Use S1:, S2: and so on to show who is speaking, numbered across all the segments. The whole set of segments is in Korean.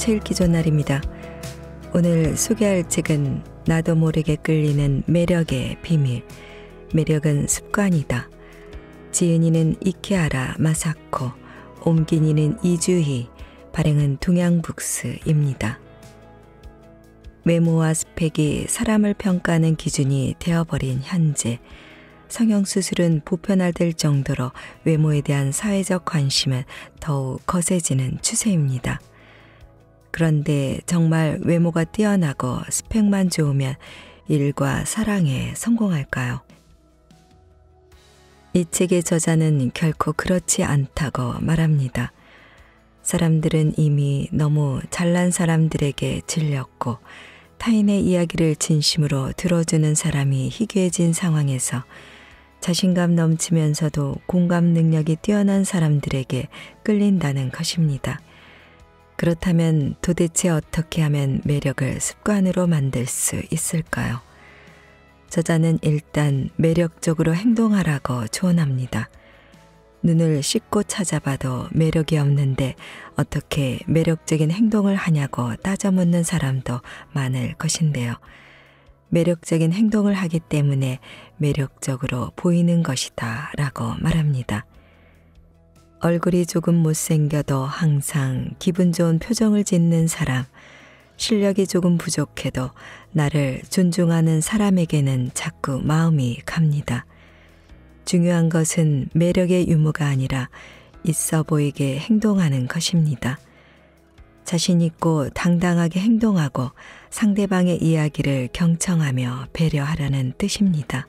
S1: 책 읽기 전날입니다. 오늘 소개할 책은 나도 모르게 끌리는 매력의 비밀. 매력은 습관이다. 지은이는 이케아라 마사코, 옴기니는 이주희, 발행은 동양북스입니다. 외모와 스펙이 사람을 평가하는 기준이 되어버린 현재, 성형수술은 보편화될 정도로 외모에 대한 사회적 관심은 더욱 거세지는 추세입니다. 그런데 정말 외모가 뛰어나고 스펙만 좋으면 일과 사랑에 성공할까요? 이 책의 저자는 결코 그렇지 않다고 말합니다. 사람들은 이미 너무 잘난 사람들에게 질렸고 타인의 이야기를 진심으로 들어주는 사람이 희귀해진 상황에서 자신감 넘치면서도 공감 능력이 뛰어난 사람들에게 끌린다는 것입니다. 그렇다면 도대체 어떻게 하면 매력을 습관으로 만들 수 있을까요? 저자는 일단 매력적으로 행동하라고 조언합니다. 눈을 씻고 찾아봐도 매력이 없는데 어떻게 매력적인 행동을 하냐고 따져 묻는 사람도 많을 것인데요. 매력적인 행동을 하기 때문에 매력적으로 보이는 것이다 라고 말합니다. 얼굴이 조금 못생겨도 항상 기분 좋은 표정을 짓는 사람, 실력이 조금 부족해도 나를 존중하는 사람에게는 자꾸 마음이 갑니다. 중요한 것은 매력의 유무가 아니라 있어 보이게 행동하는 것입니다. 자신 있고 당당하게 행동하고 상대방의 이야기를 경청하며 배려하라는 뜻입니다.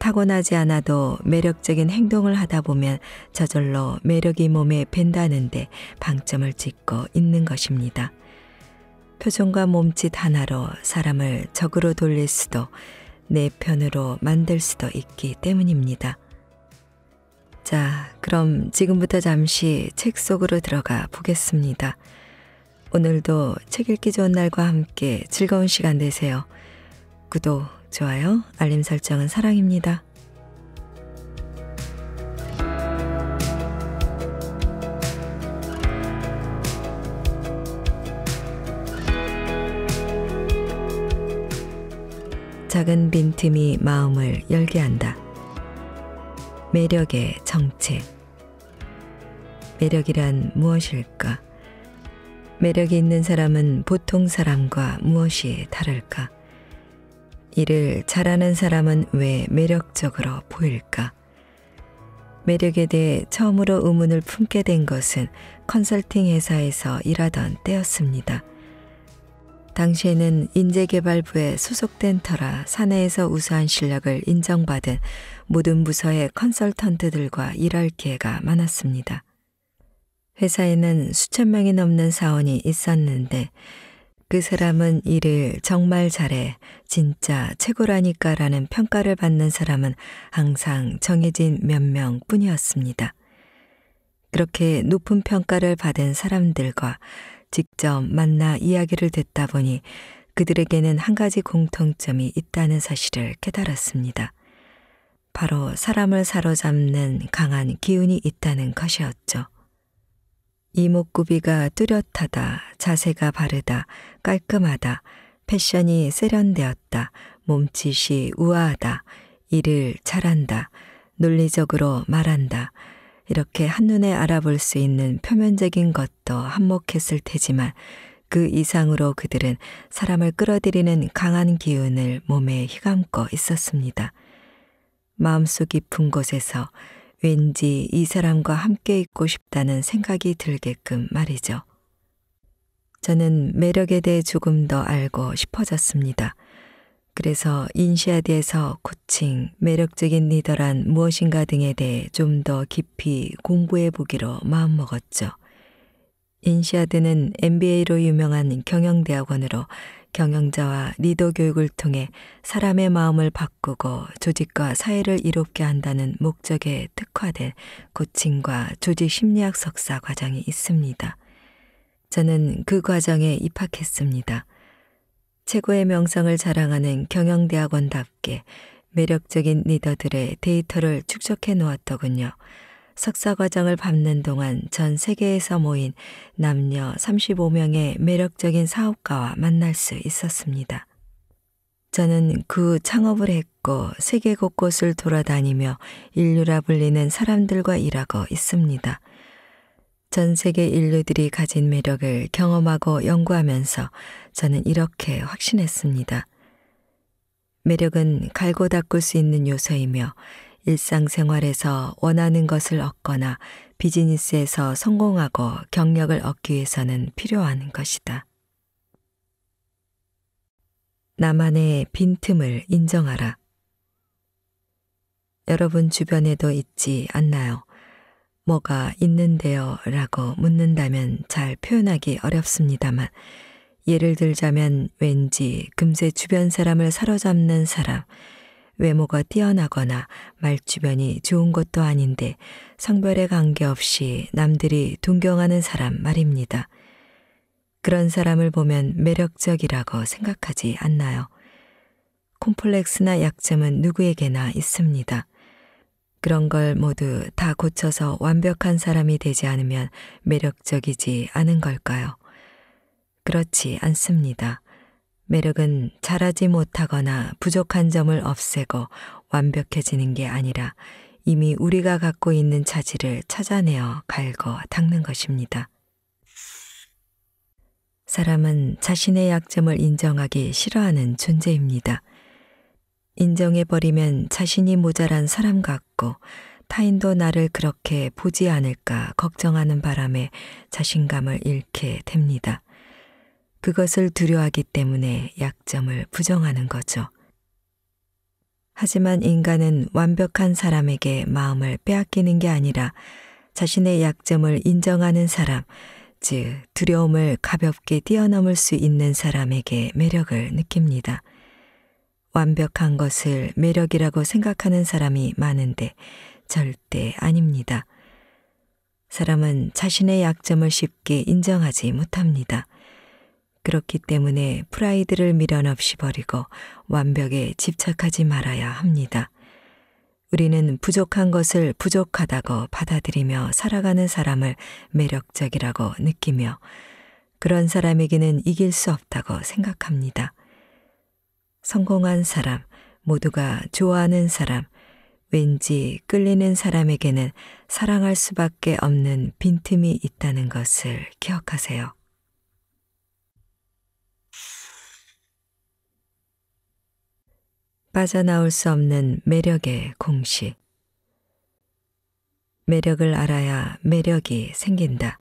S1: 타고나지 않아도 매력적인 행동을 하다 보면 저절로 매력이 몸에 밴다는데 방점을 찍고 있는 것입니다. 표정과 몸짓 하나로 사람을 적으로 돌릴 수도 내 편으로 만들 수도 있기 때문입니다. 자, 그럼 지금부터 잠시 책 속으로 들어가 보겠습니다. 오늘도 책 읽기 좋은 날과 함께 즐거운 시간 되세요. 구독, 좋아요, 알림 설정은 사랑입니다. 작은 빈틈이 마음을 열게 한다. 매력의 정체. 매력이란 무엇일까? 매력이 있는 사람은 보통 사람과 무엇이 다를까? 일을 잘하는 사람은 왜 매력적으로 보일까? 매력에 대해 처음으로 의문을 품게 된 것은 컨설팅 회사에서 일하던 때였습니다. 당시에는 인재개발부에 소속된 터라 사내에서 우수한 실력을 인정받은 모든 부서의 컨설턴트들과 일할 기회가 많았습니다. 회사에는 수천 명이 넘는 사원이 있었는데 그 사람은 일을 정말 잘해, 진짜 최고라니까 라는 평가를 받는 사람은 항상 정해진 몇 명 뿐이었습니다. 그렇게 높은 평가를 받은 사람들과 직접 만나 이야기를 듣다 보니 그들에게는 한 가지 공통점이 있다는 사실을 깨달았습니다. 바로 사람을 사로잡는 강한 기운이 있다는 것이었죠. 이목구비가 뚜렷하다, 자세가 바르다, 깔끔하다, 패션이 세련되었다, 몸짓이 우아하다, 일을 잘한다, 논리적으로 말한다. 이렇게 한눈에 알아볼 수 있는 표면적인 것도 한몫했을 테지만 그 이상으로 그들은 사람을 끌어들이는 강한 기운을 몸에 휘감고 있었습니다. 마음속 깊은 곳에서 왠지 이 사람과 함께 있고 싶다는 생각이 들게끔 말이죠. 저는 매력에 대해 조금 더 알고 싶어졌습니다. 그래서 인시아드에서 코칭, 매력적인 리더란 무엇인가 등에 대해 좀 더 깊이 공부해 보기로 마음먹었죠. 인시아드는 MBA로 유명한 경영대학원으로 경영자와 리더 교육을 통해 사람의 마음을 바꾸고 조직과 사회를 이롭게 한다는 목적에 특화된 고칭과 조직 심리학 석사 과정이 있습니다. 저는 그 과정에 입학했습니다. 최고의 명성을 자랑하는 경영대학원답게 매력적인 리더들의 데이터를 축적해 놓았더군요. 석사 과정을 밟는 동안 전 세계에서 모인 남녀 35명의 매력적인 사업가와 만날 수 있었습니다. 저는 그 창업을 했고 세계 곳곳을 돌아다니며 인류라 불리는 사람들과 일하고 있습니다. 전 세계 인류들이 가진 매력을 경험하고 연구하면서 저는 이렇게 확신했습니다. 매력은 갈고 닦을 수 있는 요소이며 일상생활에서 원하는 것을 얻거나 비즈니스에서 성공하고 경력을 얻기 위해서는 필요한 것이다. 나만의 빈틈을 인정하라. 여러분 주변에도 있지 않나요? 뭐가 있는데요? 라고 묻는다면 잘 표현하기 어렵습니다만, 예를 들자면 왠지 금세 주변 사람을 사로잡는 사람, 외모가 뛰어나거나 말주변이 좋은 것도 아닌데 성별에 관계없이 남들이 동경하는 사람 말입니다. 그런 사람을 보면 매력적이라고 생각하지 않나요? 콤플렉스나 약점은 누구에게나 있습니다. 그런 걸 모두 다 고쳐서 완벽한 사람이 되지 않으면 매력적이지 않은 걸까요? 그렇지 않습니다. 매력은 잘하지 못하거나 부족한 점을 없애고 완벽해지는 게 아니라 이미 우리가 갖고 있는 자질을 찾아내어 갈고 닦는 것입니다. 사람은 자신의 약점을 인정하기 싫어하는 존재입니다. 인정해버리면 자신이 모자란 사람 같고 타인도 나를 그렇게 보지 않을까 걱정하는 바람에 자신감을 잃게 됩니다. 그것을 두려워하기 때문에 약점을 부정하는 거죠. 하지만 인간은 완벽한 사람에게 마음을 빼앗기는 게 아니라 자신의 약점을 인정하는 사람, 즉 두려움을 가볍게 뛰어넘을 수 있는 사람에게 매력을 느낍니다. 완벽한 것을 매력이라고 생각하는 사람이 많은데 절대 아닙니다. 사람은 자신의 약점을 쉽게 인정하지 못합니다. 그렇기 때문에 프라이드를 미련 없이 버리고 완벽에 집착하지 말아야 합니다. 우리는 부족한 것을 부족하다고 받아들이며 살아가는 사람을 매력적이라고 느끼며 그런 사람에게는 이길 수 없다고 생각합니다. 성공한 사람, 모두가 좋아하는 사람, 왠지 끌리는 사람에게는 사랑할 수밖에 없는 빈틈이 있다는 것을 기억하세요. 빠져나올 수 없는 매력의 공식. 매력을 알아야 매력이 생긴다.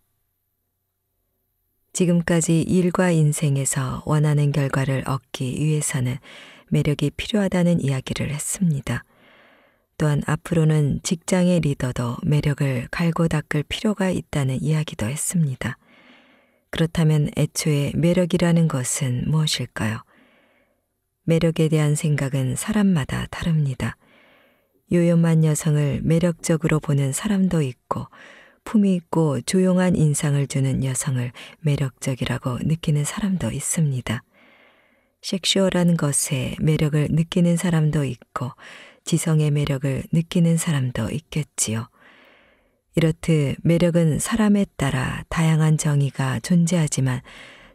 S1: 지금까지 일과 인생에서 원하는 결과를 얻기 위해서는 매력이 필요하다는 이야기를 했습니다. 또한 앞으로는 직장의 리더도 매력을 갈고 닦을 필요가 있다는 이야기도 했습니다. 그렇다면 애초에 매력이라는 것은 무엇일까요? 매력에 대한 생각은 사람마다 다릅니다. 요염한 여성을 매력적으로 보는 사람도 있고 품위 있고 조용한 인상을 주는 여성을 매력적이라고 느끼는 사람도 있습니다. 섹슈얼한 것에 매력을 느끼는 사람도 있고 지성의 매력을 느끼는 사람도 있겠지요. 이렇듯 매력은 사람에 따라 다양한 정의가 존재하지만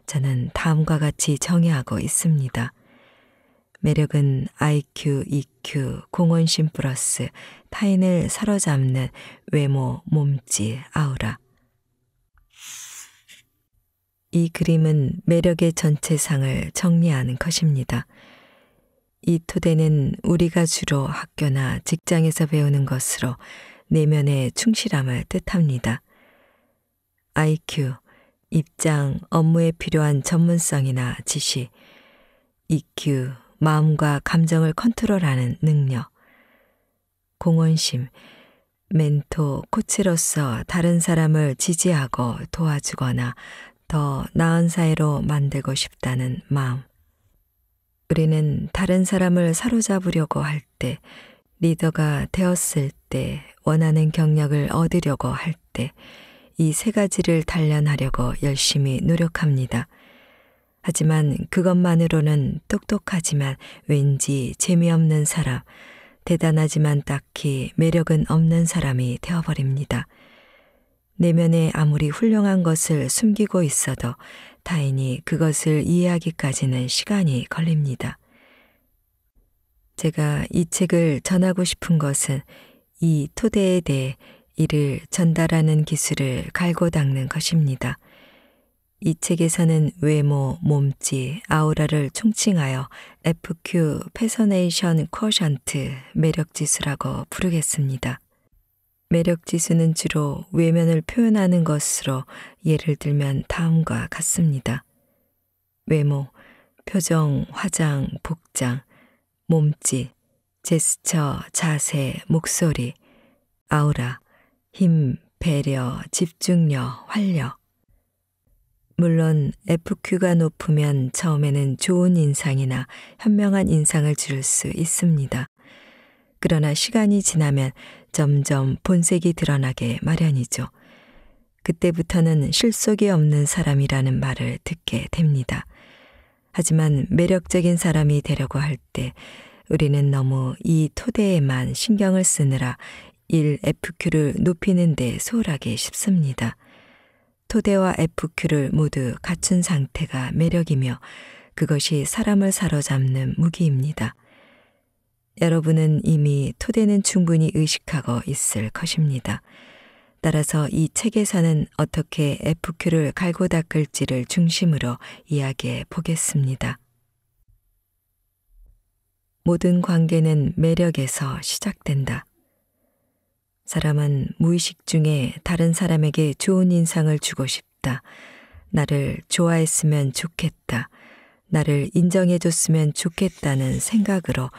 S1: 저는 다음과 같이 정의하고 있습니다. 매력은 IQ, EQ, 공헌심 플러스 타인을 사로잡는 외모, 몸짓, 아우라. 이 그림은 매력의 전체상을 정리하는 것입니다이 토대는 우리가 주로 학교나 직장에서 배우는 것으로 내면의 충실함을 뜻합니다. IQ, 입장, 업무에 필요한 전문성이나 지식 EQ, 마음과 감정을 컨트롤하는 능력, 공헌심, 멘토, 코치로서 다른 사람을 지지하고 도와주거나 더 나은 사회로 만들고 싶다는 마음. 우리는 다른 사람을 사로잡으려고 할 때, 리더가 되었을 때, 원하는 경력을 얻으려고 할 때, 이 세 가지를 단련하려고 열심히 노력합니다. 하지만 그것만으로는 똑똑하지만 왠지 재미없는 사람, 대단하지만 딱히 매력은 없는 사람이 되어버립니다. 내면에 아무리 훌륭한 것을 숨기고 있어도 타인이 그것을 이해하기까지는 시간이 걸립니다. 제가 이 책을 전하고 싶은 것은 이 토대에 대해 이를 전달하는 기술을 갈고 닦는 것입니다. 이 책에서는 외모, 몸짓, 아우라를 총칭하여 FQ 패서네이션 쿼션트 매력지수라고 부르겠습니다. 매력지수는 주로 외면을 표현하는 것으로 예를 들면 다음과 같습니다. 외모, 표정, 화장, 복장, 몸짓, 제스처, 자세, 목소리, 아우라, 힘, 배려, 집중력, 활력, 물론 FQ가 높으면 처음에는 좋은 인상이나 현명한 인상을 줄를수 있습니다. 그러나 시간이 지나면 점점 본색이 드러나게 마련이죠. 그때부터는 실속이 없는 사람이라는 말을 듣게 됩니다. 하지만 매력적인 사람이 되려고 할 때 우리는 너무 이 토대에만 신경을 쓰느라 1FQ를 높이는 데 소홀하게 쉽습니다. 토대와 FQ를 모두 갖춘 상태가 매력이며 그것이 사람을 사로잡는 무기입니다. 여러분은 이미 토대는 충분히 의식하고 있을 것입니다. 따라서 이 책에서는 어떻게 FQ를 갈고 닦을지를 중심으로 이야기해 보겠습니다. 모든 관계는 매력에서 시작된다. 사람은 무의식 중에 다른 사람에게 좋은 인상을 주고 싶다. 나를 좋아했으면 좋겠다. 나를 인정해줬으면 좋겠다는 생각으로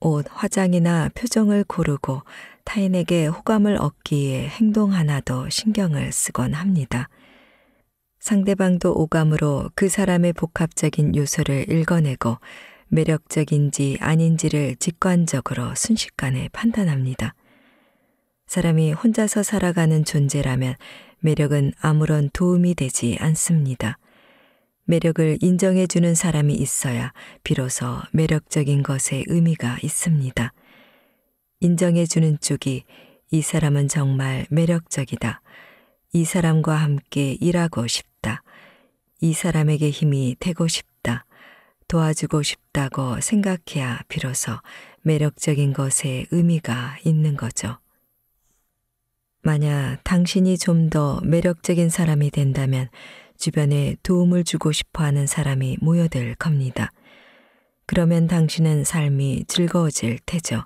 S1: 옷, 화장이나 표정을 고르고 타인에게 호감을 얻기에 행동 하나도 신경을 쓰곤 합니다. 상대방도 오감으로 그 사람의 복합적인 요소를 읽어내고 매력적인지 아닌지를 직관적으로 순식간에 판단합니다. 사람이 혼자서 살아가는 존재라면 매력은 아무런 도움이 되지 않습니다. 매력을 인정해 주는 사람이 있어야 비로소 매력적인 것에 의미가 있습니다. 인정해 주는 쪽이 이 사람은 정말 매력적이다. 이 사람과 함께 일하고 싶다. 이 사람에게 힘이 되고 싶다. 도와주고 싶다고 생각해야 비로소 매력적인 것에 의미가 있는 거죠. 만약 당신이 좀 더 매력적인 사람이 된다면 주변에 도움을 주고 싶어 하는 사람이 모여들 겁니다. 그러면 당신은 삶이 즐거워질 테죠.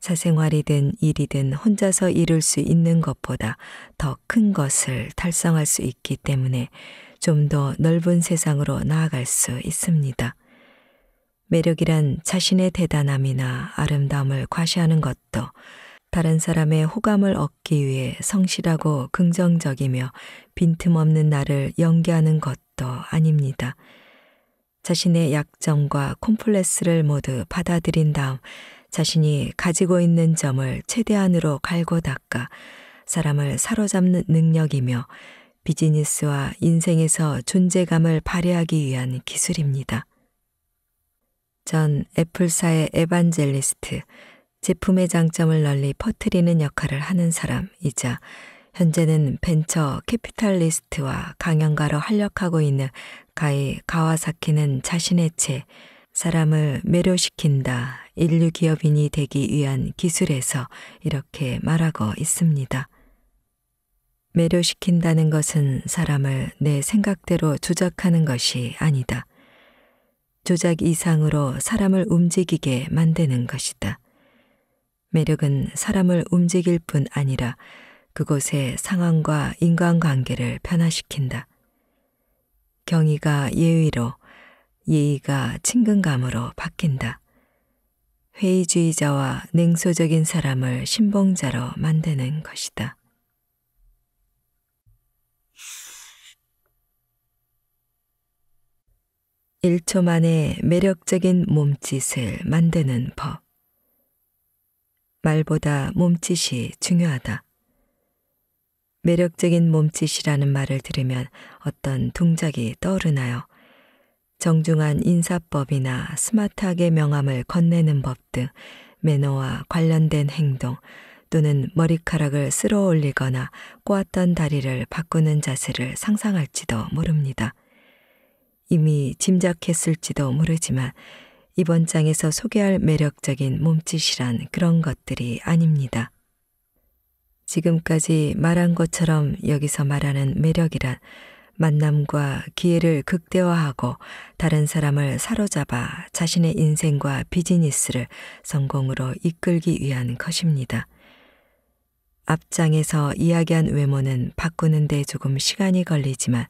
S1: 사생활이든 일이든 혼자서 이룰 수 있는 것보다 더 큰 것을 달성할 수 있기 때문에 좀 더 넓은 세상으로 나아갈 수 있습니다. 매력이란 자신의 대단함이나 아름다움을 과시하는 것도 다른 사람의 호감을 얻기 위해 성실하고 긍정적이며 빈틈없는 나를 연기하는 것도 아닙니다. 자신의 약점과 콤플렉스를 모두 받아들인 다음 자신이 가지고 있는 점을 최대한으로 갈고 닦아 사람을 사로잡는 능력이며 비즈니스와 인생에서 존재감을 발휘하기 위한 기술입니다. 전 애플사의 에반젤리스트 제품의 장점을 널리 퍼뜨리는 역할을 하는 사람이자 현재는 벤처 캐피탈리스트와 강연가로 활약하고 있는 가이 가와사키는 자신의 채 사람을 매료시킨다 인류 기업인이 되기 위한 기술에서 이렇게 말하고 있습니다. 매료시킨다는 것은 사람을 내 생각대로 조작하는 것이 아니다. 조작 이상으로 사람을 움직이게 만드는 것이다. 매력은 사람을 움직일 뿐 아니라 그곳의 상황과 인간관계를 변화시킨다. 경의가 예의로, 예의가 친근감으로 바뀐다. 회의주의자와 냉소적인 사람을 신봉자로 만드는 것이다. 일초 만에 매력적인 몸짓을 만드는 법. 말보다 몸짓이 중요하다. 매력적인 몸짓이라는 말을 들으면 어떤 동작이 떠오르나요? 정중한 인사법이나 스마트하게 명함을 건네는 법 등 매너와 관련된 행동 또는 머리카락을 쓸어 올리거나 꼬았던 다리를 바꾸는 자세를 상상할지도 모릅니다. 이미 짐작했을지도 모르지만 이번 장에서 소개할 매력적인 몸짓이란 그런 것들이 아닙니다. 지금까지 말한 것처럼 여기서 말하는 매력이란 만남과 기회를 극대화하고 다른 사람을 사로잡아 자신의 인생과 비즈니스를 성공으로 이끌기 위한 것입니다. 앞장에서 이야기한 외모는 바꾸는데 조금 시간이 걸리지만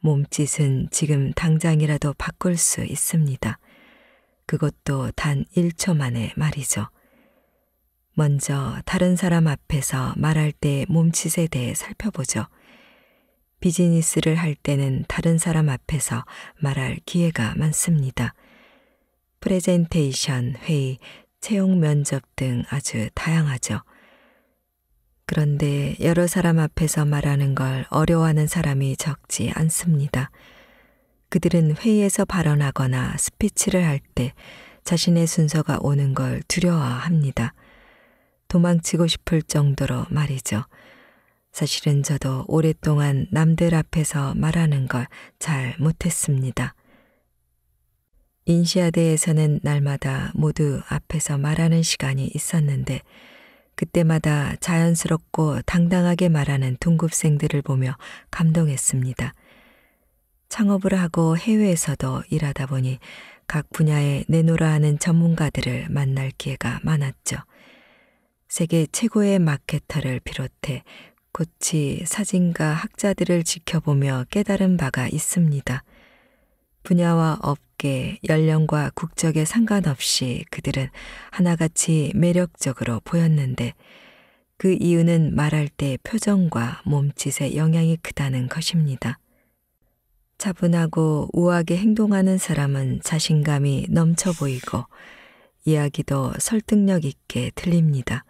S1: 몸짓은 지금 당장이라도 바꿀 수 있습니다. 그것도 단 1초 만에 말이죠. 먼저 다른 사람 앞에서 말할 때의 몸짓에 대해 살펴보죠. 비즈니스를 할 때는 다른 사람 앞에서 말할 기회가 많습니다. 프레젠테이션, 회의, 채용 면접 등 아주 다양하죠. 그런데 여러 사람 앞에서 말하는 걸 어려워하는 사람이 적지 않습니다. 그들은 회의에서 발언하거나 스피치를 할 때 자신의 순서가 오는 걸 두려워합니다. 도망치고 싶을 정도로 말이죠. 사실은 저도 오랫동안 남들 앞에서 말하는 걸 잘 못했습니다. 인시아대에서는 날마다 모두 앞에서 말하는 시간이 있었는데 그때마다 자연스럽고 당당하게 말하는 동급생들을 보며 감동했습니다. 창업을 하고 해외에서도 일하다 보니 각 분야에 내놓으라 하는 전문가들을 만날 기회가 많았죠. 세계 최고의 마케터를 비롯해 코치, 사진가, 학자들을 지켜보며 깨달은 바가 있습니다. 분야와 업계, 연령과 국적에 상관없이 그들은 하나같이 매력적으로 보였는데 그 이유는 말할 때 표정과 몸짓에 영향이 크다는 것입니다. 차분하고 우아하게 행동하는 사람은 자신감이 넘쳐 보이고 이야기도 설득력 있게 들립니다.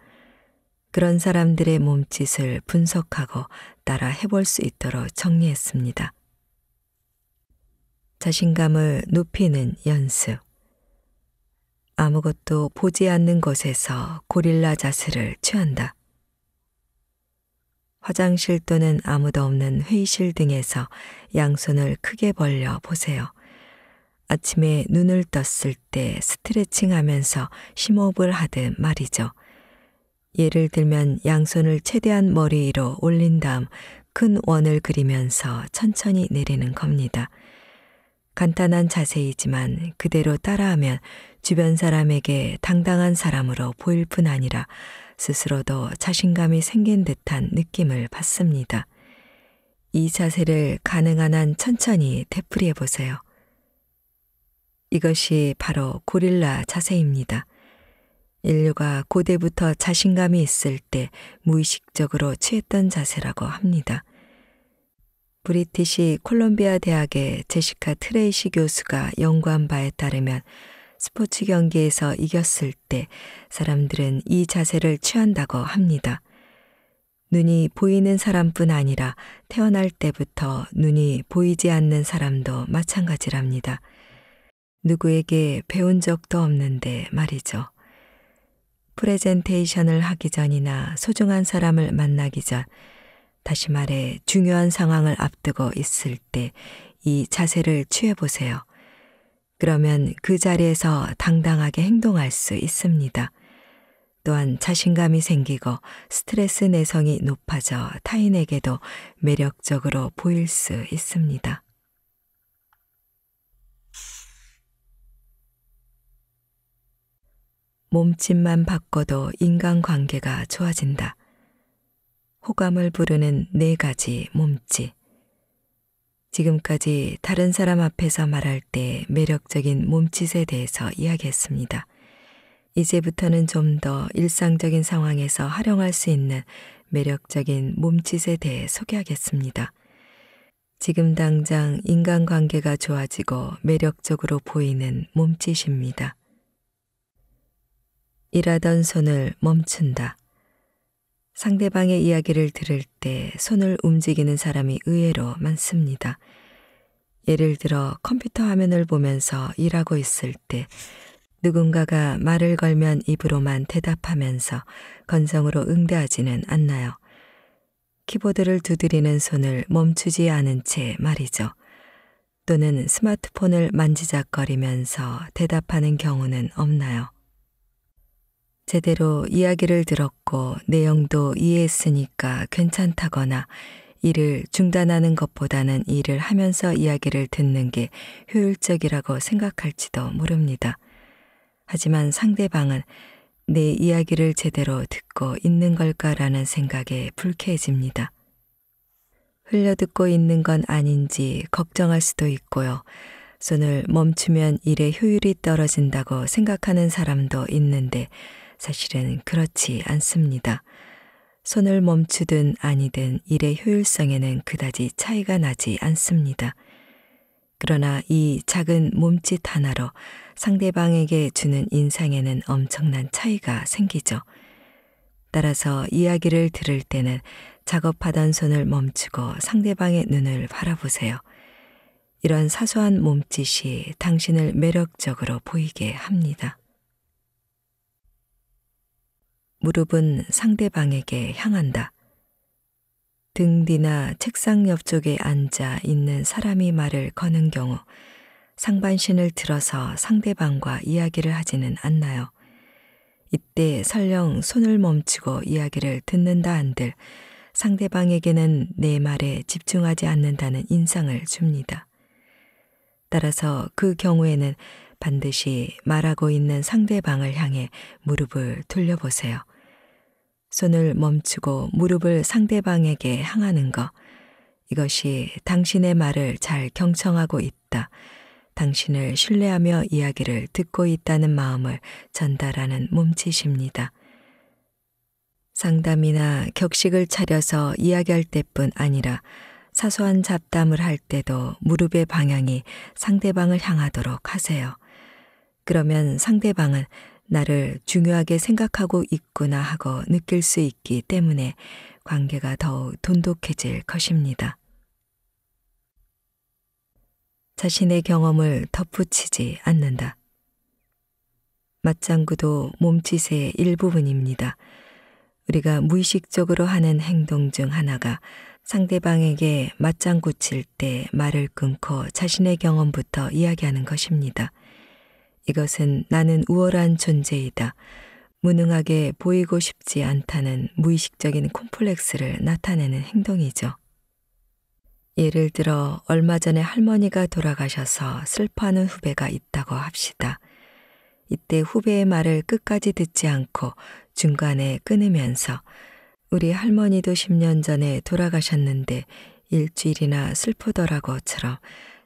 S1: 그런 사람들의 몸짓을 분석하고 따라 해볼 수 있도록 정리했습니다. 자신감을 높이는 연습. 아무것도 보지 않는 곳에서 고릴라 자세를 취한다. 화장실 또는 아무도 없는 회의실 등에서 양손을 크게 벌려 보세요. 아침에 눈을 떴을 때 스트레칭 하면서 심호흡을 하듯 말이죠. 예를 들면 양손을 최대한 머리 위로 올린 다음 큰 원을 그리면서 천천히 내리는 겁니다. 간단한 자세이지만 그대로 따라하면 주변 사람에게 당당한 사람으로 보일 뿐 아니라 스스로 더 자신감이 생긴 듯한 느낌을 받습니다. 이 자세를 가능한 한 천천히 되풀이해 보세요. 이것이 바로 고릴라 자세입니다. 인류가 고대부터 자신감이 있을 때 무의식적으로 취했던 자세라고 합니다. 브리티시 콜롬비아 대학의 제시카 트레이시 교수가 연구한 바에 따르면 스포츠 경기에서 이겼을 때 사람들은 이 자세를 취한다고 합니다. 눈이 보이는 사람뿐 아니라 태어날 때부터 눈이 보이지 않는 사람도 마찬가지랍니다. 누구에게 배운 적도 없는데 말이죠. 프레젠테이션을 하기 전이나 소중한 사람을 만나기 전, 다시 말해 중요한 상황을 앞두고 있을 때 이 자세를 취해보세요. 그러면 그 자리에서 당당하게 행동할 수 있습니다. 또한 자신감이 생기고 스트레스 내성이 높아져 타인에게도 매력적으로 보일 수 있습니다. 몸짓만 바꿔도 인간관계가 좋아진다. 호감을 부르는 네 가지 몸짓. 지금까지 다른 사람 앞에서 말할 때 매력적인 몸짓에 대해서 이야기했습니다. 이제부터는 좀 더 일상적인 상황에서 활용할 수 있는 매력적인 몸짓에 대해 소개하겠습니다. 지금 당장 인간관계가 좋아지고 매력적으로 보이는 몸짓입니다. 일하던 손을 멈춘다. 상대방의 이야기를 들을 때 손을 움직이는 사람이 의외로 많습니다. 예를 들어 컴퓨터 화면을 보면서 일하고 있을 때 누군가가 말을 걸면 입으로만 대답하면서 건성으로 응대하지는 않나요. 키보드를 두드리는 손을 멈추지 않은 채 말이죠. 또는 스마트폰을 만지작거리면서 대답하는 경우는 없나요? 제대로 이야기를 들었고 내용도 이해했으니까 괜찮다거나 일을 중단하는 것보다는 일을 하면서 이야기를 듣는 게 효율적이라고 생각할지도 모릅니다. 하지만 상대방은 내 이야기를 제대로 듣고 있는 걸까라는 생각에 불쾌해집니다. 흘려듣고 있는 건 아닌지 걱정할 수도 있고요. 손을 멈추면 일의 효율이 떨어진다고 생각하는 사람도 있는데 사실은 그렇지 않습니다. 손을 멈추든 아니든 일의 효율성에는 그다지 차이가 나지 않습니다. 그러나 이 작은 몸짓 하나로 상대방에게 주는 인상에는 엄청난 차이가 생기죠. 따라서 이야기를 들을 때는 작업하던 손을 멈추고 상대방의 눈을 바라보세요. 이런 사소한 몸짓이 당신을 매력적으로 보이게 합니다. 무릎은 상대방에게 향한다. 등 뒤나 책상 옆쪽에 앉아 있는 사람이 말을 거는 경우 상반신을 들어서 상대방과 이야기를 하지는 않나요. 이때 설령 손을 멈추고 이야기를 듣는다 한들 상대방에게는 내 말에 집중하지 않는다는 인상을 줍니다. 따라서 그 경우에는 반드시 말하고 있는 상대방을 향해 무릎을 돌려보세요. 손을 멈추고 무릎을 상대방에게 향하는 것. 이것이 당신의 말을 잘 경청하고 있다. 당신을 신뢰하며 이야기를 듣고 있다는 마음을 전달하는 몸짓입니다. 상담이나 격식을 차려서 이야기할 때뿐 아니라 사소한 잡담을 할 때도 무릎의 방향이 상대방을 향하도록 하세요. 그러면 상대방은 나를 중요하게 생각하고 있구나 하고 느낄 수 있기 때문에 관계가 더욱 돈독해질 것입니다. 자신의 경험을 덧붙이지 않는다. 맞장구도 몸짓의 일부분입니다. 우리가 무의식적으로 하는 행동 중 하나가 상대방에게 맞장구 칠 때 말을 끊고 자신의 경험부터 이야기하는 것입니다. 이것은 나는 우월한 존재이다. 무능하게 보이고 싶지 않다는 무의식적인 콤플렉스를 나타내는 행동이죠. 예를 들어 얼마 전에 할머니가 돌아가셔서 슬퍼하는 후배가 있다고 합시다. 이때 후배의 말을 끝까지 듣지 않고 중간에 끊으면서 우리 할머니도 10년 전에 돌아가셨는데 일주일이나 슬프더라고처럼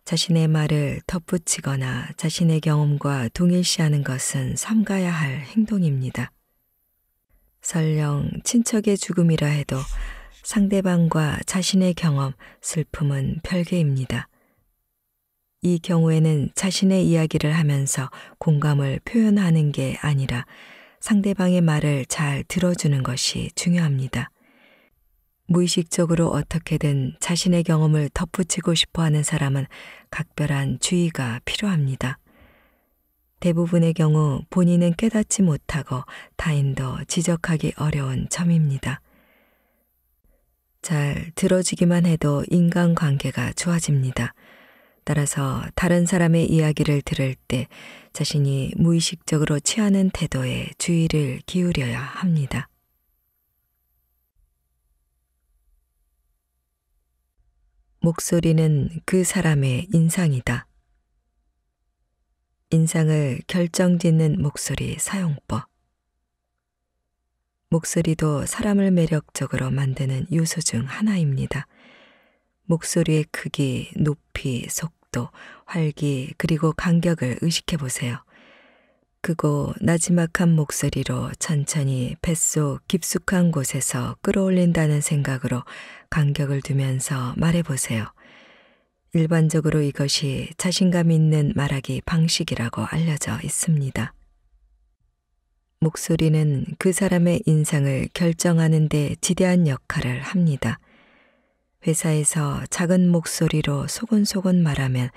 S1: 자신의 말을 덧붙이거나 자신의 경험과 동일시하는 것은 삼가야 할 행동입니다. 설령 친척의 죽음이라 해도 상대방과 자신의 경험, 슬픔은 별개입니다. 이 경우에는 자신의 이야기를 하면서 공감을 표현하는 게 아니라 상대방의 말을 잘 들어주는 것이 중요합니다. 무의식적으로 어떻게든 자신의 경험을 덧붙이고 싶어 하는 사람은 각별한 주의가 필요합니다. 대부분의 경우 본인은 깨닫지 못하고 타인도 지적하기 어려운 점입니다. 잘 들어지기만 해도 인간 관계가 좋아집니다. 따라서 다른 사람의 이야기를 들을 때 자신이 무의식적으로 취하는 태도에 주의를 기울여야 합니다. 목소리는 그 사람의 인상이다. 인상을 결정짓는 목소리 사용법. 목소리도 사람을 매력적으로 만드는 요소 중 하나입니다. 목소리의 크기, 높이, 속도, 활기, 그리고 간격을 의식해 보세요. 크고 나지막한 목소리로 천천히 뱃속 깊숙한 곳에서 끌어올린다는 생각으로 간격을 두면서 말해보세요. 일반적으로 이것이 자신감 있는 말하기 방식이라고 알려져 있습니다. 목소리는 그 사람의 인상을 결정하는 데 지대한 역할을 합니다. 회사에서 작은 목소리로 소곤소곤 말하면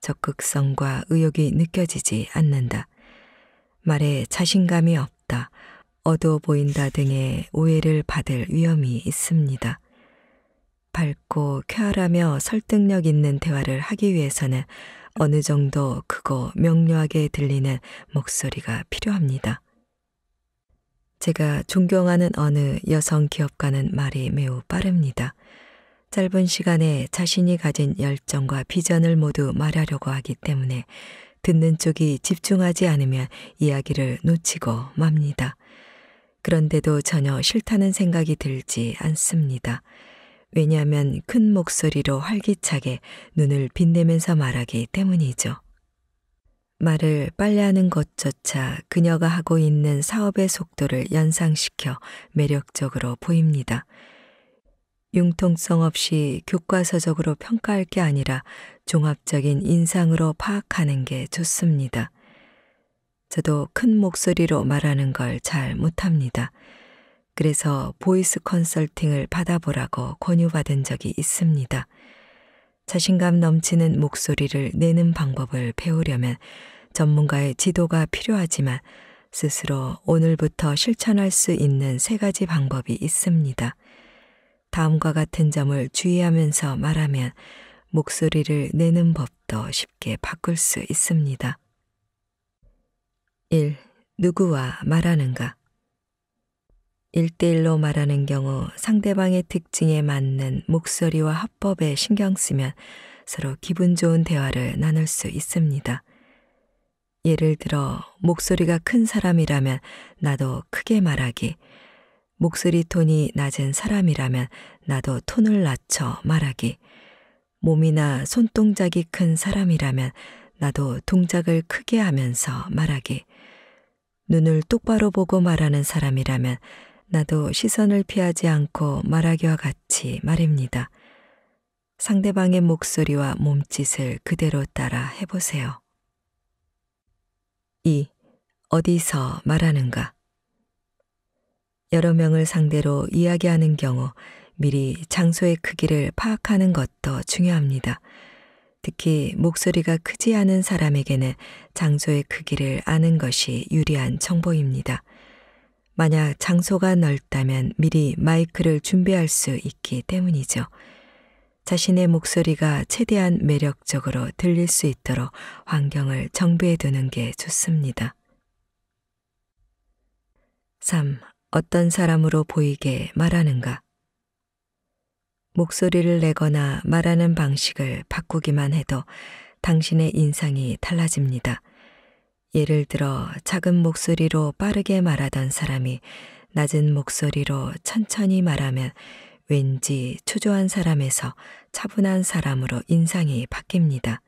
S1: 적극성과 의욕이 느껴지지 않는다. 말에 자신감이 없다, 어두워 보인다 등의 오해를 받을 위험이 있습니다. 밝고 쾌활하며 설득력 있는 대화를 하기 위해서는 어느 정도 크고 명료하게 들리는 목소리가 필요합니다. 제가 존경하는 어느 여성 기업가는 말이 매우 빠릅니다. 짧은 시간에 자신이 가진 열정과 비전을 모두 말하려고 하기 때문에 듣는 쪽이 집중하지 않으면 이야기를 놓치고 맙니다. 그런데도 전혀 싫다는 생각이 들지 않습니다. 왜냐하면 큰 목소리로 활기차게 눈을 빛내면서 말하기 때문이죠. 말을 빨리 하는 것조차 그녀가 하고 있는 사업의 속도를 연상시켜 매력적으로 보입니다. 융통성 없이 교과서적으로 평가할 게 아니라 종합적인 인상으로 파악하는 게 좋습니다. 저도 큰 목소리로 말하는 걸 잘 못합니다. 그래서 보이스 컨설팅을 받아보라고 권유받은 적이 있습니다. 자신감 넘치는 목소리를 내는 방법을 배우려면 전문가의 지도가 필요하지만 스스로 오늘부터 실천할 수 있는 세 가지 방법이 있습니다. 다음과 같은 점을 주의하면서 말하면 목소리를 내는 법도 쉽게 바꿀 수 있습니다. 1. 누구와 말하는가? 1대1로 말하는 경우 상대방의 특징에 맞는 목소리와 합법에 신경 쓰면 서로 기분 좋은 대화를 나눌 수 있습니다. 예를 들어 목소리가 큰 사람이라면 나도 크게 말하기, 목소리 톤이 낮은 사람이라면 나도 톤을 낮춰 말하기, 몸이나 손동작이 큰 사람이라면 나도 동작을 크게 하면서 말하기, 눈을 똑바로 보고 말하는 사람이라면 나도 시선을 피하지 않고 말하기와 같이 말입니다. 상대방의 목소리와 몸짓을 그대로 따라 해보세요. 2. 어디서 말하는가? 여러 명을 상대로 이야기하는 경우 미리 장소의 크기를 파악하는 것도 중요합니다. 특히 목소리가 크지 않은 사람에게는 장소의 크기를 아는 것이 유리한 정보입니다. 만약 장소가 넓다면 미리 마이크를 준비할 수 있기 때문이죠. 자신의 목소리가 최대한 매력적으로 들릴 수 있도록 환경을 정비해 두는 게 좋습니다. 3. 어떤 사람으로 보이게 말하는가? 목소리를 내거나 말하는 방식을 바꾸기만 해도 당신의 인상이 달라집니다. 예를 들어 작은 목소리로 빠르게 말하던 사람이 낮은 목소리로 천천히 말하면 왠지 초조한 사람에서 차분한 사람으로 인상이 바뀝니다.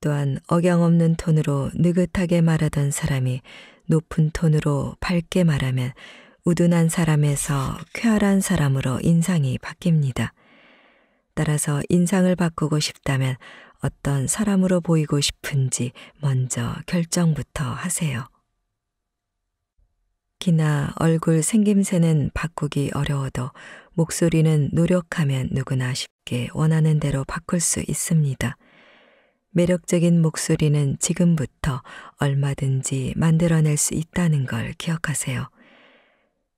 S1: 또한 억양없는 톤으로 느긋하게 말하던 사람이 높은 톤으로 밝게 말하면 우둔한 사람에서 쾌활한 사람으로 인상이 바뀝니다. 따라서 인상을 바꾸고 싶다면 어떤 사람으로 보이고 싶은지 먼저 결정부터 하세요. 키나 얼굴 생김새는 바꾸기 어려워도 목소리는 노력하면 누구나 쉽게 원하는 대로 바꿀 수 있습니다. 매력적인 목소리는 지금부터 얼마든지 만들어낼 수 있다는 걸 기억하세요.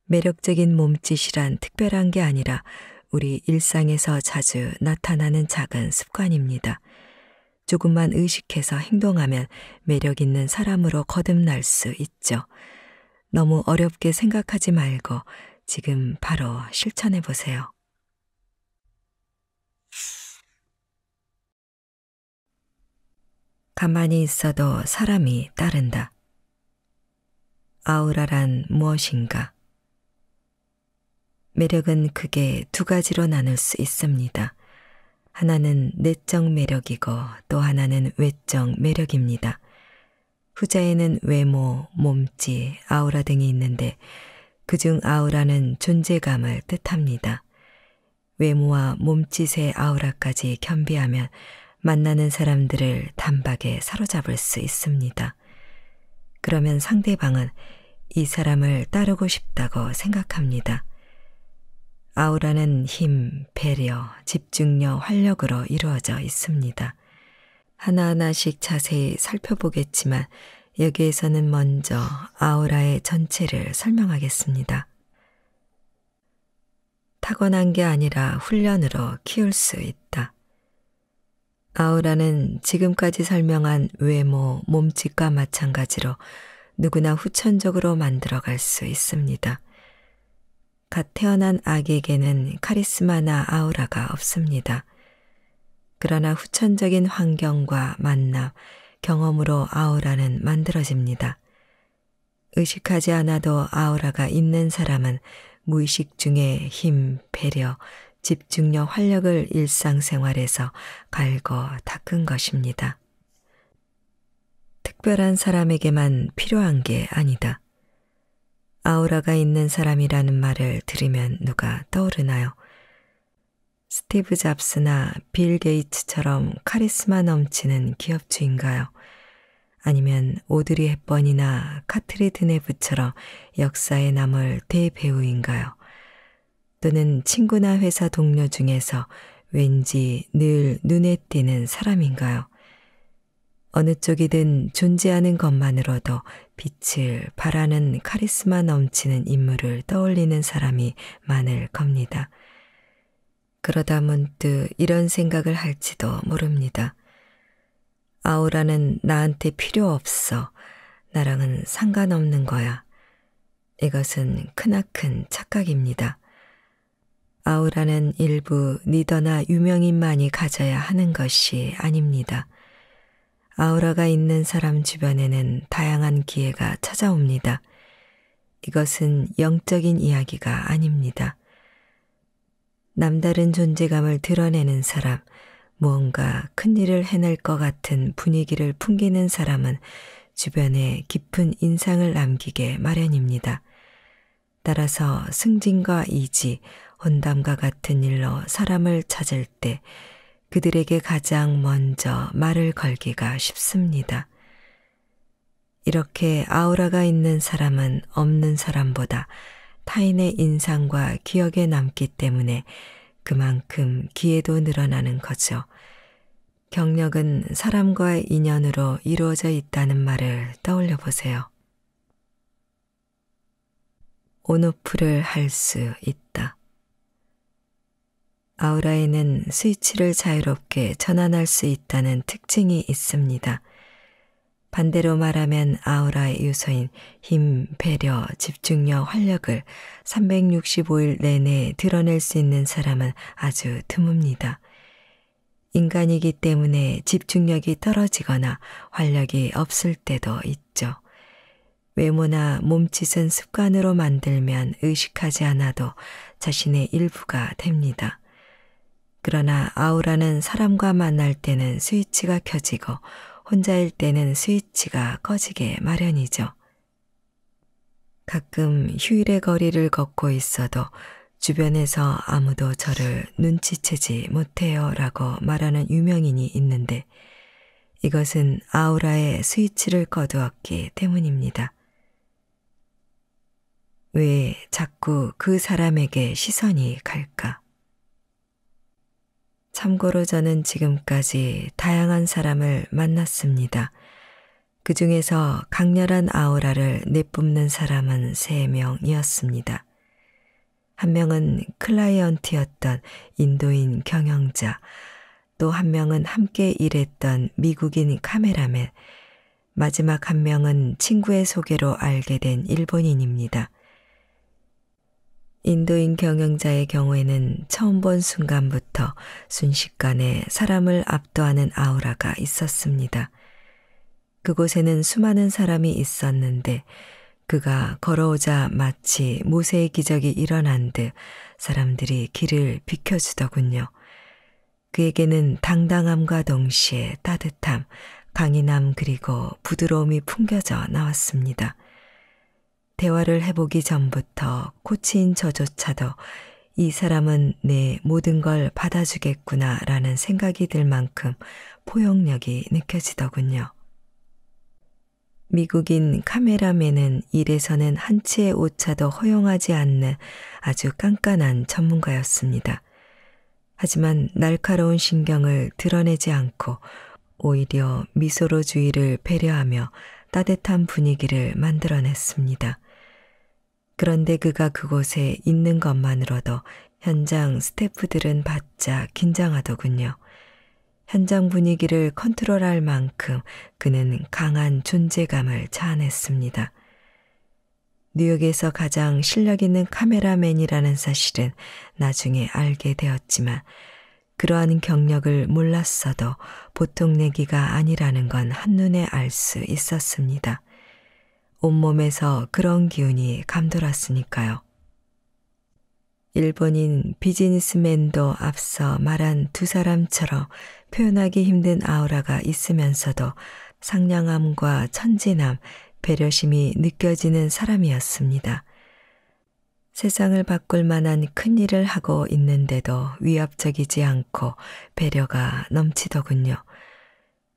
S1: 매력적인 몸짓이란 특별한 게 아니라 우리 일상에서 자주 나타나는 작은 습관입니다. 조금만 의식해서 행동하면 매력 있는 사람으로 거듭날 수 있죠. 너무 어렵게 생각하지 말고 지금 바로 실천해 보세요. 가만히 있어도 사람이 따른다. 아우라란 무엇인가? 매력은 크게 두 가지로 나눌 수 있습니다. 하나는 내적 매력이고 또 하나는 외적 매력입니다. 후자에는 외모, 몸짓, 아우라 등이 있는데 그중 아우라는 존재감을 뜻합니다. 외모와 몸짓의 아우라까지 겸비하면 만나는 사람들을 단박에 사로잡을 수 있습니다. 그러면 상대방은 이 사람을 따르고 싶다고 생각합니다. 아우라는 힘, 배려, 집중력, 활력으로 이루어져 있습니다. 하나하나씩 자세히 살펴보겠지만 여기에서는 먼저 아우라의 전체를 설명하겠습니다. 타고난 게 아니라 훈련으로 키울 수 있다. 아우라는 지금까지 설명한 외모, 몸짓과 마찬가지로 누구나 후천적으로 만들어갈 수 있습니다. 갓 태어난 악에게는 카리스마나 아우라가 없습니다. 그러나 후천적인 환경과 만남, 경험으로 아우라는 만들어집니다. 의식하지 않아도 아우라가 있는 사람은 무의식 중에 힘, 배려, 집중력, 활력을 일상생활에서 갈고 닦은 것입니다. 특별한 사람에게만 필요한 게 아니다. 아우라가 있는 사람이라는 말을 들으면 누가 떠오르나요? 스티브 잡스나 빌 게이츠처럼 카리스마 넘치는 기업주인가요? 아니면 오드리 헵번이나 카트리드 네브처럼 역사에 남을 대배우인가요? 또는 친구나 회사 동료 중에서 왠지 늘 눈에 띄는 사람인가요? 어느 쪽이든 존재하는 것만으로도 빛을 바라는 카리스마 넘치는 인물을 떠올리는 사람이 많을 겁니다. 그러다 문득 이런 생각을 할지도 모릅니다. 아우라는 나한테 필요 없어. 나랑은 상관없는 거야. 이것은 크나큰 착각입니다. 아우라는 일부 리더나 유명인만이 가져야 하는 것이 아닙니다. 아우라가 있는 사람 주변에는 다양한 기회가 찾아옵니다. 이것은 영적인 이야기가 아닙니다. 남다른 존재감을 드러내는 사람, 무언가 큰 일을 해낼 것 같은 분위기를 풍기는 사람은 주변에 깊은 인상을 남기게 마련입니다. 따라서 승진과 이지, 혼담과 같은 일로 사람을 찾을 때 그들에게 가장 먼저 말을 걸기가 쉽습니다. 이렇게 아우라가 있는 사람은 없는 사람보다 타인의 인상과 기억에 남기 때문에 그만큼 기회도 늘어나는 거죠. 경력은 사람과의 인연으로 이루어져 있다는 말을 떠올려 보세요. 온오프를 할 수 있다. 아우라에는 스위치를 자유롭게 전환할 수 있다는 특징이 있습니다. 반대로 말하면 아우라의 요소인 힘, 배려, 집중력, 활력을 365일 내내 드러낼 수 있는 사람은 아주 드뭅니다. 인간이기 때문에 집중력이 떨어지거나 활력이 없을 때도 있죠. 외모나 몸짓은 습관으로 만들면 의식하지 않아도 자신의 일부가 됩니다. 그러나 아우라는 사람과 만날 때는 스위치가 켜지고 혼자일 때는 스위치가 꺼지게 마련이죠. 가끔 휴일의 거리를 걷고 있어도 주변에서 아무도 저를 눈치채지 못해요 라고 말하는 유명인이 있는데 이것은 아우라의 스위치를 꺼두었기 때문입니다. 왜 자꾸 그 사람에게 시선이 갈까? 참고로 저는 지금까지 다양한 사람을 만났습니다. 그 중에서 강렬한 아우라를 내뿜는 사람은 세명이었습니다한 명은 클라이언트였던 인도인 경영자, 또 한 명은 함께 일했던 미국인 카메라맨, 마지막 한 명은 친구의 소개로 알게 된 일본인입니다. 인도인 경영자의 경우에는 처음 본 순간부터 순식간에 사람을 압도하는 아우라가 있었습니다. 그곳에는 수많은 사람이 있었는데 그가 걸어오자 마치 모세의 기적이 일어난 듯 사람들이 길을 비켜주더군요. 그에게는 당당함과 동시에 따뜻함, 강인함 그리고 부드러움이 풍겨져 나왔습니다. 대화를 해보기 전부터 코치인 저조차도 이 사람은 내 모든 걸 받아주겠구나 라는 생각이 들 만큼 포용력이 느껴지더군요. 미국인 카메라맨은 일에서는 한 치의 오차도 허용하지 않는 아주 깐깐한 전문가였습니다. 하지만 날카로운 신경을 드러내지 않고 오히려 미소로 주의를 배려하며 따뜻한 분위기를 만들어냈습니다. 그런데 그가 그곳에 있는 것만으로도 현장 스태프들은 바짝 긴장하더군요. 현장 분위기를 컨트롤할 만큼 그는 강한 존재감을 자아냈습니다. 뉴욕에서 가장 실력 있는 카메라맨이라는 사실은 나중에 알게 되었지만 그러한 경력을 몰랐어도 보통 내기가 아니라는 건 한눈에 알 수 있었습니다. 온몸에서 그런 기운이 감돌았으니까요. 일본인 비즈니스맨도 앞서 말한 두 사람처럼 표현하기 힘든 아우라가 있으면서도 상냥함과 천진함, 배려심이 느껴지는 사람이었습니다. 세상을 바꿀 만한 큰 일을 하고 있는데도 위압적이지 않고 배려가 넘치더군요.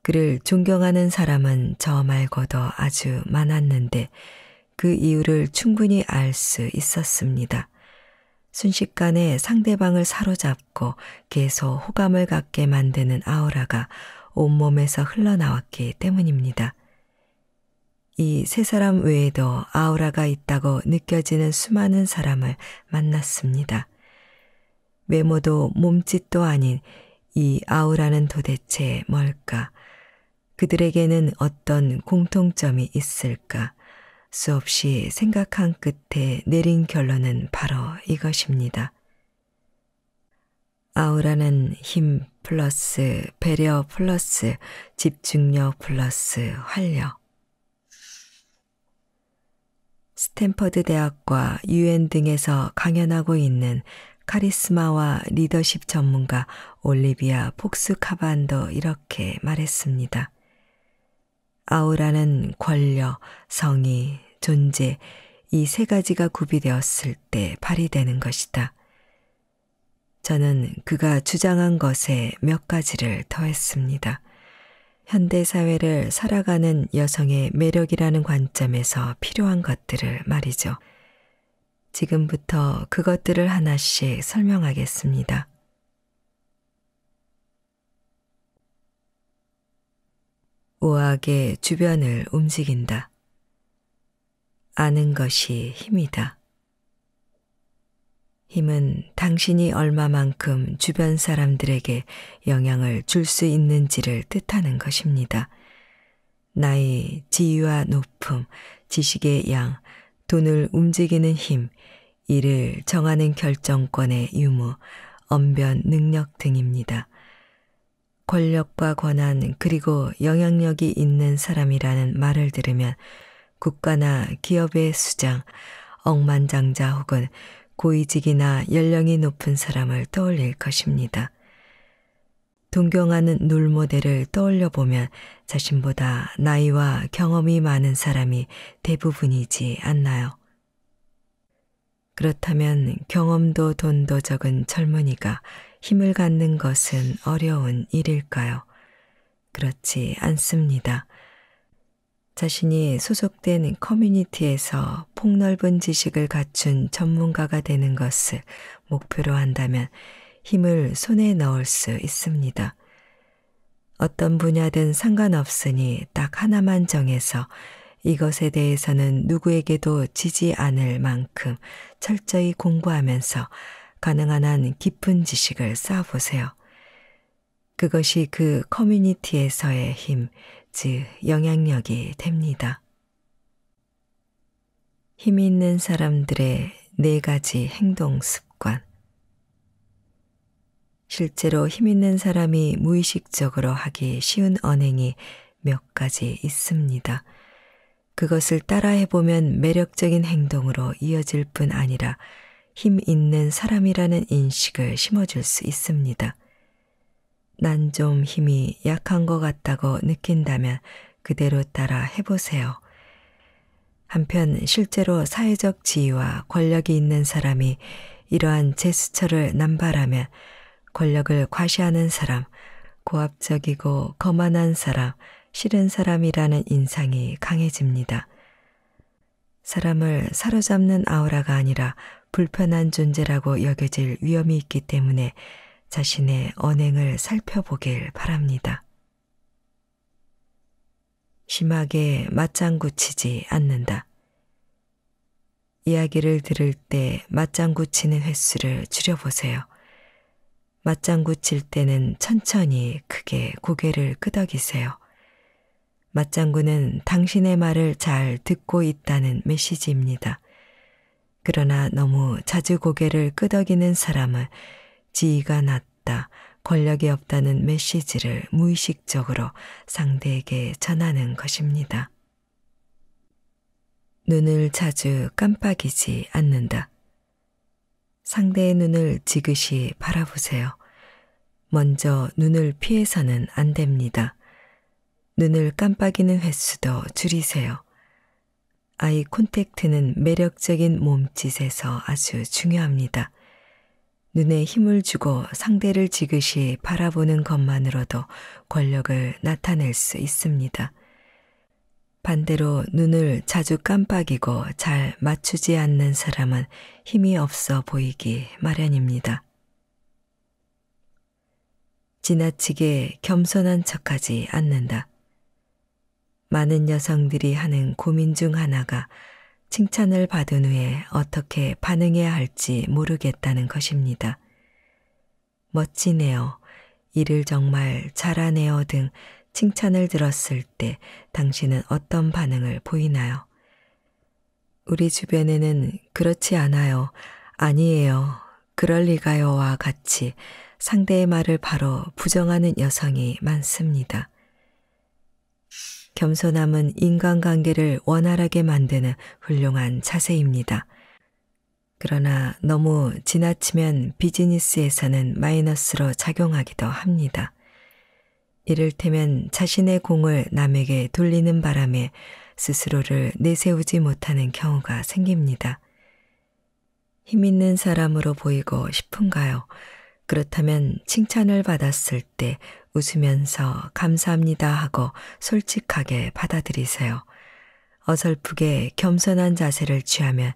S1: 그를 존경하는 사람은 저 말고도 아주 많았는데 그 이유를 충분히 알 수 있었습니다. 순식간에 상대방을 사로잡고 계속 호감을 갖게 만드는 아우라가 온몸에서 흘러나왔기 때문입니다. 이 세 사람 외에도 아우라가 있다고 느껴지는 수많은 사람을 만났습니다. 외모도 몸짓도 아닌 이 아우라는 도대체 뭘까? 그들에게는 어떤 공통점이 있을까 수없이 생각한 끝에 내린 결론은 바로 이것입니다. 아우라는 힘 플러스 배려 플러스 집중력 플러스 활력. 스탠퍼드 대학과 유엔 등에서 강연하고 있는 카리스마와 리더십 전문가 올리비아 폭스 카반도 이렇게 말했습니다. 아우라는 권력, 성의, 존재, 이 세 가지가 구비되었을 때 발휘되는 것이다. 저는 그가 주장한 것에 몇 가지를 더했습니다. 현대사회를 살아가는 여성의 매력이라는 관점에서 필요한 것들을 말이죠. 지금부터 그것들을 하나씩 설명하겠습니다. 우아하게 주변을 움직인다. 아는 것이 힘이다. 힘은 당신이 얼마만큼 주변 사람들에게 영향을 줄 수 있는지를 뜻하는 것입니다. 나이, 지위와 높음, 지식의 양, 돈을 움직이는 힘, 일을 정하는 결정권의 유무, 언변 능력 등입니다. 권력과 권한 그리고 영향력이 있는 사람이라는 말을 들으면 국가나 기업의 수장, 억만장자 혹은 고위직이나 연령이 높은 사람을 떠올릴 것입니다. 동경하는 롤모델을 떠올려 보면 자신보다 나이와 경험이 많은 사람이 대부분이지 않나요? 그렇다면 경험도 돈도 적은 젊은이가 힘을 갖는 것은 어려운 일일까요? 그렇지 않습니다. 자신이 소속된 커뮤니티에서 폭넓은 지식을 갖춘 전문가가 되는 것을 목표로 한다면 힘을 손에 넣을 수 있습니다. 어떤 분야든 상관없으니 딱 하나만 정해서 이것에 대해서는 누구에게도 지지 않을 만큼 철저히 공부하면서 가능한 한 깊은 지식을 쌓아보세요. 그것이 그 커뮤니티에서의 힘, 즉 영향력이 됩니다. 힘이 있는 사람들의 네 가지 행동 습관. 실제로 힘 있는 사람이 무의식적으로 하기 쉬운 언행이 몇 가지 있습니다. 그것을 따라해보면 매력적인 행동으로 이어질 뿐 아니라 힘 있는 사람이라는 인식을 심어줄 수 있습니다. 난 좀 힘이 약한 것 같다고 느낀다면 그대로 따라 해보세요. 한편 실제로 사회적 지위와 권력이 있는 사람이 이러한 제스처를 남발하면 권력을 과시하는 사람, 고압적이고 거만한 사람, 싫은 사람이라는 인상이 강해집니다. 사람을 사로잡는 아우라가 아니라 불편한 존재라고 여겨질 위험이 있기 때문에 자신의 언행을 살펴보길 바랍니다. 심하게 맞장구 치지 않는다. 이야기를 들을 때 맞장구 치는 횟수를 줄여보세요. 맞장구 칠 때는 천천히 크게 고개를 끄덕이세요. 맞장구는 당신의 말을 잘 듣고 있다는 메시지입니다. 그러나 너무 자주 고개를 끄덕이는 사람은 지위가 낮다, 권력이 없다는 메시지를 무의식적으로 상대에게 전하는 것입니다. 눈을 자주 깜빡이지 않는다. 상대의 눈을 지그시 바라보세요. 먼저 눈을 피해서는 안 됩니다. 눈을 깜빡이는 횟수도 줄이세요. 아이 콘택트는 매력적인 몸짓에서 아주 중요합니다. 눈에 힘을 주고 상대를 지그시 바라보는 것만으로도 권력을 나타낼 수 있습니다. 반대로 눈을 자주 깜빡이고 잘 맞추지 않는 사람은 힘이 없어 보이기 마련입니다. 지나치게 겸손한 척하지 않는다. 많은 여성들이 하는 고민 중 하나가 칭찬을 받은 후에 어떻게 반응해야 할지 모르겠다는 것입니다. 멋지네요. 일을 정말 잘하네요 등 칭찬을 들었을 때 당신은 어떤 반응을 보이나요? 우리 주변에는 그렇지 않아요. 아니에요. 그럴 리가요와 같이 상대의 말을 바로 부정하는 여성이 많습니다. 겸손함은 인간관계를 원활하게 만드는 훌륭한 자세입니다. 그러나 너무 지나치면 비즈니스에서는 마이너스로 작용하기도 합니다. 이를테면 자신의 공을 남에게 돌리는 바람에 스스로를 내세우지 못하는 경우가 생깁니다. 힘 있는 사람으로 보이고 싶은가요? 그렇다면 칭찬을 받았을 때 웃으면서 감사합니다 하고 솔직하게 받아들이세요. 어설프게 겸손한 자세를 취하면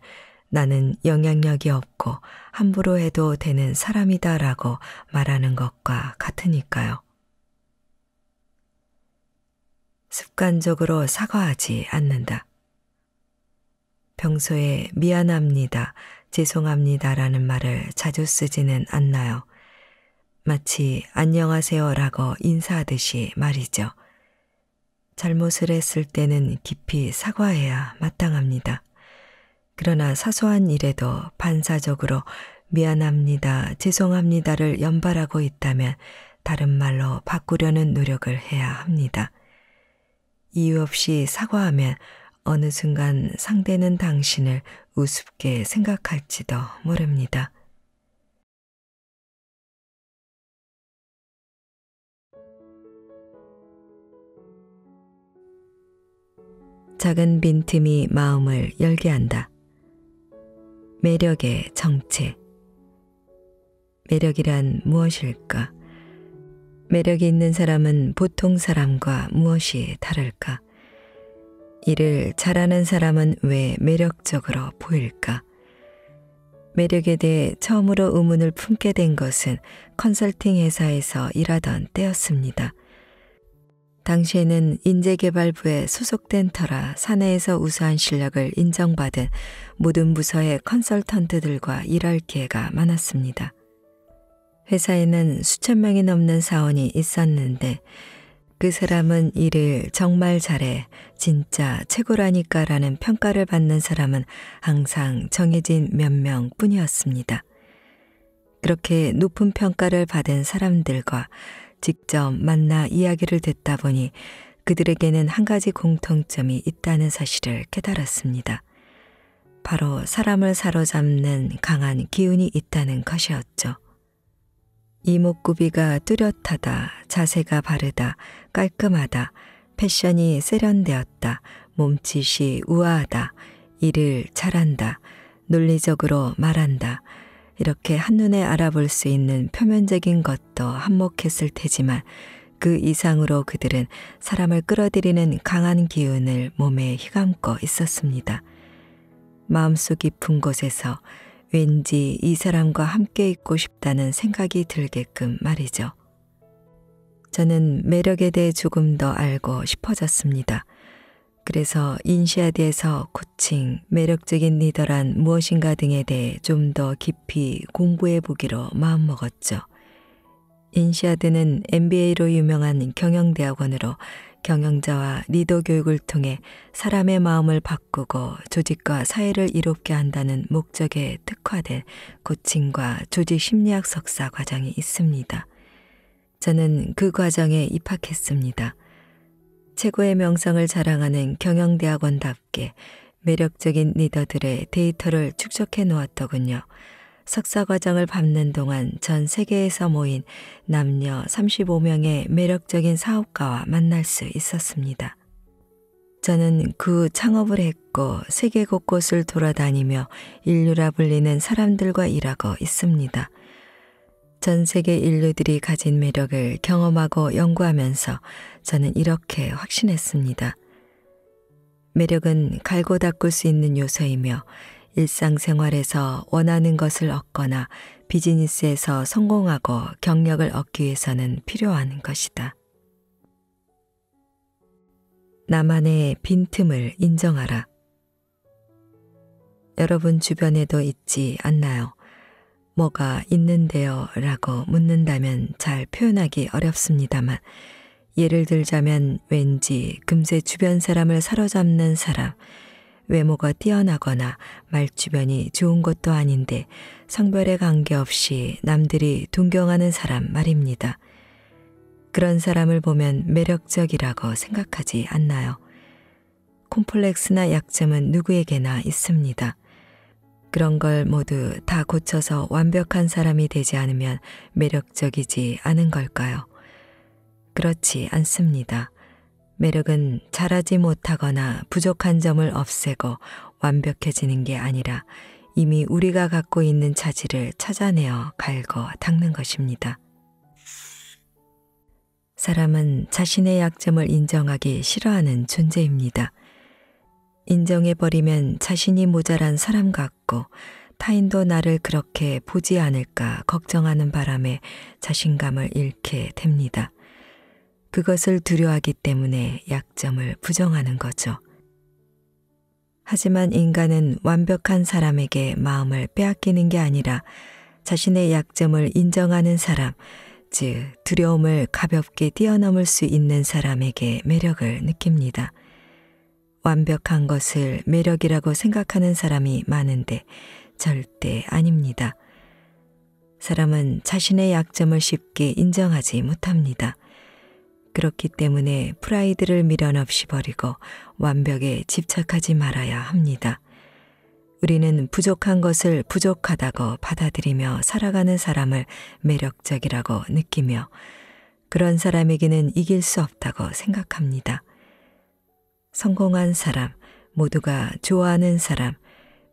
S1: 나는 영향력이 없고 함부로 해도 되는 사람이다 라고 말하는 것과 같으니까요. 습관적으로 사과하지 않는다. 평소에 미안합니다, 죄송합니다 라는 말을 자주 쓰지는 않나요? 마치 안녕하세요라고 인사하듯이 말이죠. 잘못을 했을 때는 깊이 사과해야 마땅합니다. 그러나 사소한 일에도 반사적으로 미안합니다, 죄송합니다를 연발하고 있다면 다른 말로 바꾸려는 노력을 해야 합니다. 이유 없이 사과하면 어느 순간 상대는 당신을 우습게 생각할지도 모릅니다. 작은 빈틈이 마음을 열게 한다. 매력의 정체. 매력이란 무엇일까? 매력이 있는 사람은 보통 사람과 무엇이 다를까? 일을 잘하는 사람은 왜 매력적으로 보일까? 매력에 대해 처음으로 의문을 품게 된 것은 컨설팅 회사에서 일하던 때였습니다. 당시에는 인재개발부에 소속된 터라 사내에서 우수한 실력을 인정받은 모든 부서의 컨설턴트들과 일할 기회가 많았습니다. 회사에는 수천 명이 넘는 사원이 있었는데 그 사람은 일을 정말 잘해, 진짜 최고라니까라는 평가를 받는 사람은 항상 정해진 몇명 뿐이었습니다. 그렇게 높은 평가를 받은 사람들과 직접 만나 이야기를 듣다 보니 그들에게는 한 가지 공통점이 있다는 사실을 깨달았습니다. 바로 사람을 사로잡는 강한 기운이 있다는 것이었죠. 이목구비가 뚜렷하다, 자세가 바르다, 깔끔하다, 패션이 세련되었다, 몸짓이 우아하다, 일을 잘한다, 논리적으로 말한다, 이렇게 한눈에 알아볼 수 있는 표면적인 것도 한몫했을 테지만 그 이상으로 그들은 사람을 끌어들이는 강한 기운을 몸에 휘감고 있었습니다. 마음속 깊은 곳에서 왠지 이 사람과 함께 있고 싶다는 생각이 들게끔 말이죠. 저는 매력에 대해 조금 더 알고 싶어졌습니다. 그래서 인시아드에서 코칭, 매력적인 리더란 무엇인가 등에 대해 좀 더 깊이 공부해 보기로 마음먹었죠. 인시아드는 MBA로 유명한 경영대학원으로 경영자와 리더 교육을 통해 사람의 마음을 바꾸고 조직과 사회를 이롭게 한다는 목적에 특화된 코칭과 조직 심리학 석사 과정이 있습니다. 저는 그 과정에 입학했습니다. 최고의 명성을 자랑하는 경영대학원답게 매력적인 리더들의 데이터를 축적해 놓았더군요. 석사 과정을 밟는 동안 전 세계에서 모인 남녀 35명의 매력적인 사업가와 만날 수 있었습니다. 저는 그 창업을 했고 세계 곳곳을 돌아다니며 인류라 불리는 사람들과 일하고 있습니다. 전 세계 인류들이 가진 매력을 경험하고 연구하면서 저는 이렇게 확신했습니다. 매력은 갈고 닦을 수 있는 요소이며 일상생활에서 원하는 것을 얻거나 비즈니스에서 성공하고 경력을 얻기 위해서는 필요한 것이다. 나만의 빈틈을 인정하라. 여러분 주변에도 있지 않나요? 뭐가 있는데요? 라고 묻는다면 잘 표현하기 어렵습니다만, 예를 들자면 왠지 금세 주변 사람을 사로잡는 사람, 외모가 뛰어나거나 말주변이 좋은 것도 아닌데 성별에 관계없이 남들이 동경하는 사람 말입니다. 그런 사람을 보면 매력적이라고 생각하지 않나요? 콤플렉스나 약점은 누구에게나 있습니다. 그런 걸 모두 다 고쳐서 완벽한 사람이 되지 않으면 매력적이지 않은 걸까요? 그렇지 않습니다. 매력은 잘하지 못하거나 부족한 점을 없애고 완벽해지는 게 아니라 이미 우리가 갖고 있는 자질을 찾아내어 갈고 닦는 것입니다. 사람은 자신의 약점을 인정하기 싫어하는 존재입니다. 인정해버리면 자신이 모자란 사람 같고 타인도 나를 그렇게 보지 않을까 걱정하는 바람에 자신감을 잃게 됩니다. 그것을 두려워하기 때문에 약점을 부정하는 거죠. 하지만 인간은 완벽한 사람에게 마음을 빼앗기는 게 아니라 자신의 약점을 인정하는 사람, 즉 두려움을 가볍게 뛰어넘을 수 있는 사람에게 매력을 느낍니다. 완벽한 것을 매력이라고 생각하는 사람이 많은데 절대 아닙니다. 사람은 자신의 약점을 쉽게 인정하지 못합니다. 그렇기 때문에 프라이드를 미련 없이 버리고 완벽에 집착하지 말아야 합니다. 우리는 부족한 것을 부족하다고 받아들이며 살아가는 사람을 매력적이라고 느끼며 그런 사람에게는 이길 수 없다고 생각합니다. 성공한 사람, 모두가 좋아하는 사람,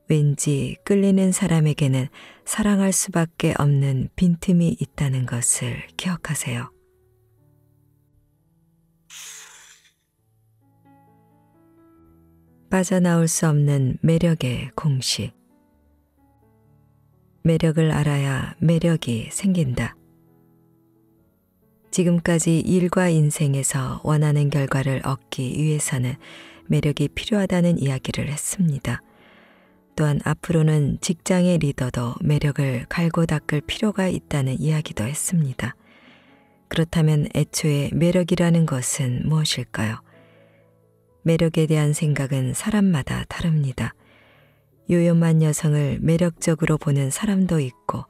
S1: 왠지 끌리는 사람에게는 사랑할 수밖에 없는 빈틈이 있다는 것을 기억하세요. 빠져나올 수 없는 매력의 공식. 매력을 알아야 매력이 생긴다. 지금까지 일과 인생에서 원하는 결과를 얻기 위해서는 매력이 필요하다는 이야기를 했습니다. 또한 앞으로는 직장의 리더도 매력을 갈고 닦을 필요가 있다는 이야기도 했습니다. 그렇다면 애초에 매력이라는 것은 무엇일까요? 매력에 대한 생각은 사람마다 다릅니다. 요염한 여성을 매력적으로 보는 사람도 있고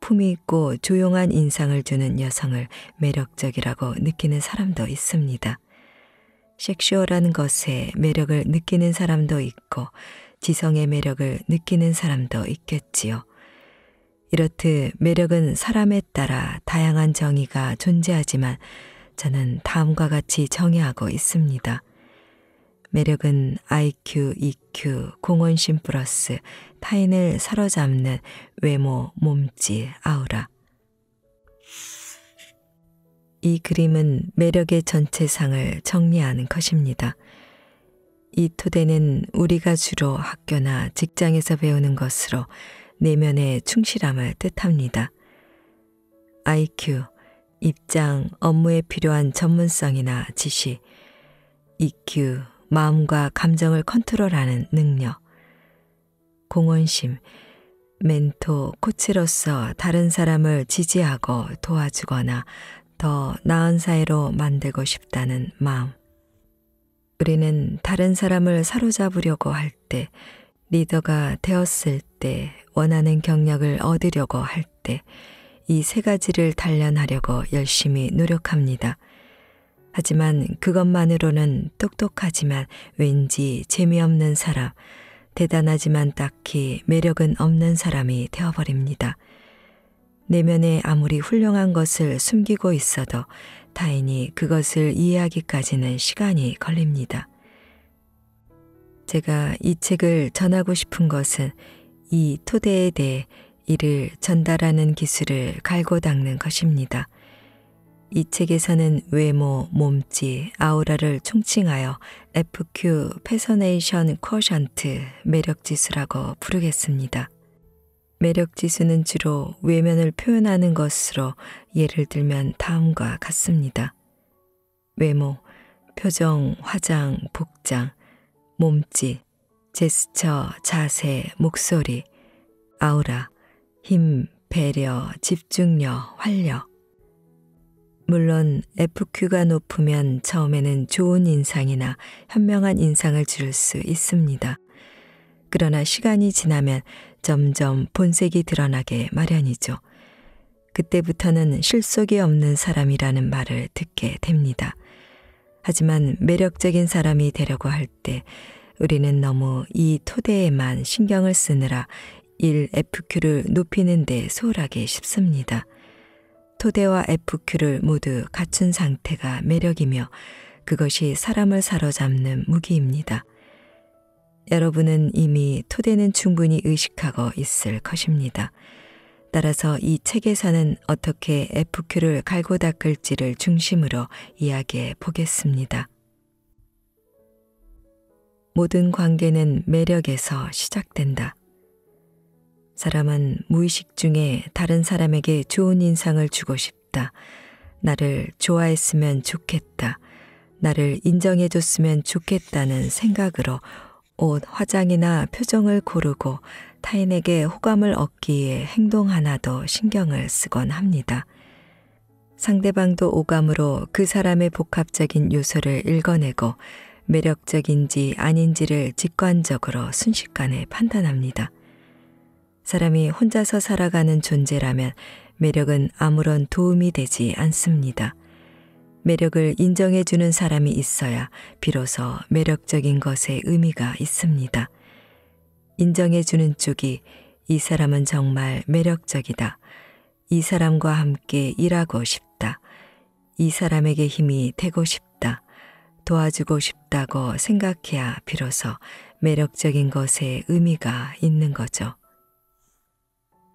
S1: 품위있고 조용한 인상을 주는 여성을 매력적이라고 느끼는 사람도 있습니다. 섹슈얼한 것에 매력을 느끼는 사람도 있고 지성의 매력을 느끼는 사람도 있겠지요. 이렇듯 매력은 사람에 따라 다양한 정의가 존재하지만 저는 다음과 같이 정의하고 있습니다. 매력은 IQ, EQ, 공헌심 플러스 타인을 사로잡는 외모, 몸짓, 아우라. 이 그림은 매력의 전체상을 정리하는 컷입니다. 이 토대는 우리가 주로 학교나 직장에서 배우는 것으로 내면의 충실함을 뜻합니다. IQ, 입장, 업무에 필요한 전문성이나 지시, EQ, 마음과 감정을 컨트롤하는 능력, 공헌심, 멘토, 코치로서 다른 사람을 지지하고 도와주거나 더 나은 사회로 만들고 싶다는 마음. 우리는 다른 사람을 사로잡으려고 할 때, 리더가 되었을 때, 원하는 경력을 얻으려고 할 때, 이 세 가지를 단련하려고 열심히 노력합니다. 하지만 그것만으로는 똑똑하지만 왠지 재미없는 사람, 대단하지만 딱히 매력은 없는 사람이 되어버립니다. 내면에 아무리 훌륭한 것을 숨기고 있어도 타인이 그것을 이해하기까지는 시간이 걸립니다. 제가 이 책을 전하고 싶은 것은 이 토대에 대해 이를 전달하는 기술을 갈고 닦는 것입니다. 이 책에서는 외모, 몸짓, 아우라를 총칭하여 FQ 패서네이션 쿼션트 매력지수라고 부르겠습니다. 매력지수는 주로 외면을 표현하는 것으로 예를 들면 다음과 같습니다. 외모, 표정, 화장, 복장, 몸짓, 제스처, 자세, 목소리, 아우라, 힘, 배려, 집중력, 활력, 물론 FQ가 높으면 처음에는 좋은 인상이나 현명한 인상을 줄 수 있습니다. 그러나 시간이 지나면 점점 본색이 드러나게 마련이죠. 그때부터는 실속이 없는 사람이라는 말을 듣게 됩니다. 하지만 매력적인 사람이 되려고 할 때 우리는 너무 이 토대에만 신경을 쓰느라 1FQ를 높이는 데 소홀하게 쉽습니다. 토대와 FQ를 모두 갖춘 상태가 매력이며 그것이 사람을 사로잡는 무기입니다. 여러분은 이미 토대는 충분히 의식하고 있을 것입니다. 따라서 이 책에서는 어떻게 FQ를 갈고 닦을지를 중심으로 이야기해 보겠습니다. 모든 관계는 매력에서 시작된다. 사람은 무의식 중에 다른 사람에게 좋은 인상을 주고 싶다. 나를 좋아했으면 좋겠다. 나를 인정해줬으면 좋겠다는 생각으로 옷, 화장이나 표정을 고르고 타인에게 호감을 얻기에 행동 하나도 신경을 쓰곤 합니다. 상대방도 오감으로 그 사람의 복합적인 요소를 읽어내고 매력적인지 아닌지를 직관적으로 순식간에 판단합니다. 사람이 혼자서 살아가는 존재라면 매력은 아무런 도움이 되지 않습니다. 매력을 인정해주는 사람이 있어야 비로소 매력적인 것에 의미가 있습니다. 인정해주는 쪽이 이 사람은 정말 매력적이다. 이 사람과 함께 일하고 싶다. 이 사람에게 힘이 되고 싶다. 도와주고 싶다고 생각해야 비로소 매력적인 것에 의미가 있는 거죠.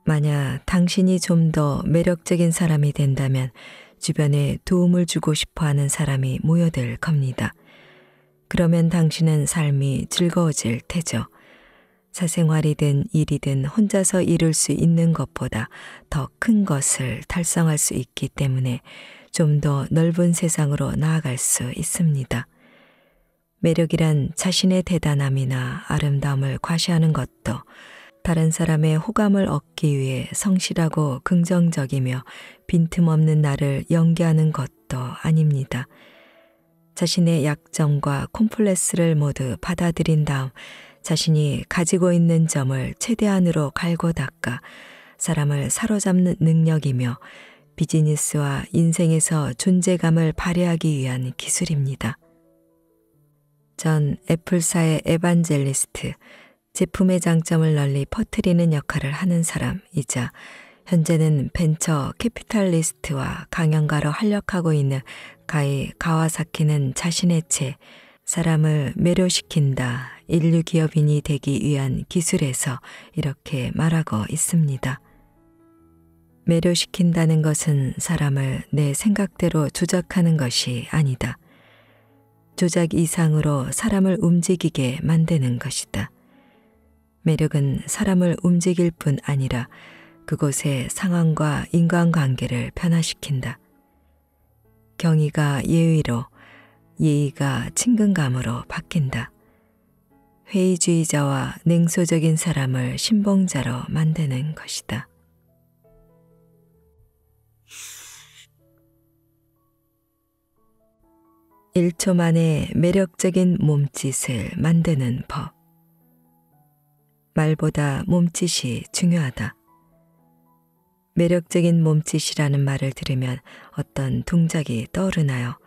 S1: 만약 당신이 좀 더 매력적인 사람이 된다면 주변에 도움을 주고 싶어 하는 사람이 모여들 겁니다. 그러면 당신은 삶이 즐거워질 테죠. 사생활이든 일이든 혼자서 이룰 수 있는 것보다 더 큰 것을 달성할 수 있기 때문에 좀 더 넓은 세상으로 나아갈 수 있습니다. 매력이란 자신의 대단함이나 아름다움을 과시하는 것도 다른 사람의 호감을 얻기 위해 성실하고 긍정적이며 빈틈없는 나를 연기하는 것도 아닙니다. 자신의 약점과 콤플렉스를 모두 받아들인 다음 자신이 가지고 있는 점을 최대한으로 갈고 닦아 사람을 사로잡는 능력이며 비즈니스와 인생에서 존재감을 발휘하기 위한 기술입니다. 전 애플사의 에반젤리스트, 제품의 장점을 널리 퍼뜨리는 역할을 하는 사람이자 현재는 벤처 캐피탈리스트와 강연가로 활약하고 있는 가이 가와사키는 자신의 채 사람을 매료시킨다 인류 기업인이 되기 위한 기술에서 이렇게 말하고 있습니다. 매료시킨다는 것은 사람을 내 생각대로 조작하는 것이 아니다. 조작 이상으로 사람을 움직이게 만드는 것이다. 매력은 사람을 움직일 뿐 아니라 그곳의 상황과 인간관계를 변화시킨다. 경의가 예의로, 예의가 친근감으로 바뀐다. 회의주의자와 냉소적인 사람을 신봉자로 만드는 것이다. 일초 만에 매력적인 몸짓을 만드는 법. 말보다 몸짓이 중요하다. 매력적인 몸짓이라는 말을 들으면 어떤 동작이 떠오르나요?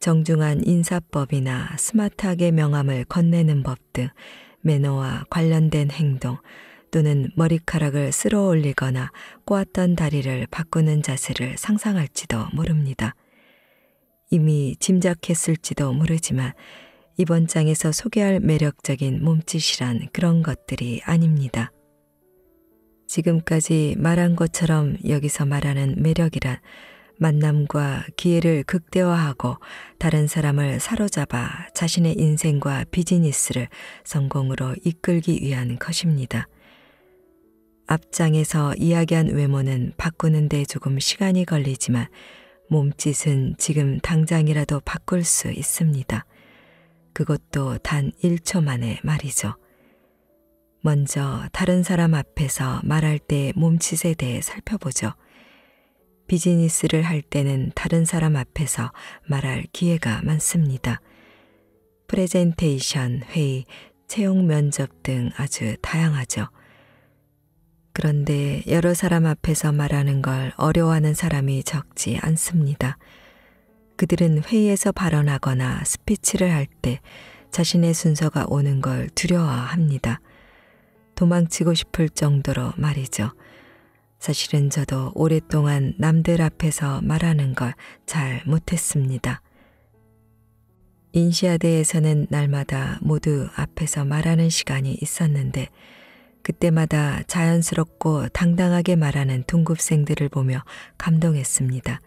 S1: 정중한 인사법이나 스마트하게 명함을 건네는 법 등 매너와 관련된 행동 또는 머리카락을 쓸어 올리거나 꼬았던 다리를 바꾸는 자세를 상상할지도 모릅니다. 이미 짐작했을지도 모르지만 이번 장에서 소개할 매력적인 몸짓이란 그런 것들이 아닙니다. 지금까지 말한 것처럼 여기서 말하는 매력이란 만남과 기회를 극대화하고 다른 사람을 사로잡아 자신의 인생과 비즈니스를 성공으로 이끌기 위한 것입니다. 앞장에서 이야기한 외모는 바꾸는데 조금 시간이 걸리지만 몸짓은 지금 당장이라도 바꿀 수 있습니다. 그것도 단 1초 만에 말이죠. 먼저 다른 사람 앞에서 말할 때 몸짓에 대해 살펴보죠. 비즈니스를 할 때는 다른 사람 앞에서 말할 기회가 많습니다. 프레젠테이션, 회의, 채용 면접 등 아주 다양하죠. 그런데 여러 사람 앞에서 말하는 걸 어려워하는 사람이 적지 않습니다. 그들은 회의에서 발언하거나 스피치를 할 때 자신의 순서가 오는 걸 두려워합니다. 도망치고 싶을 정도로 말이죠. 사실은 저도 오랫동안 남들 앞에서 말하는 걸 잘 못했습니다. 인시아대에서는 날마다 모두 앞에서 말하는 시간이 있었는데 그때마다 자연스럽고 당당하게 말하는 동급생들을 보며 감동했습니다.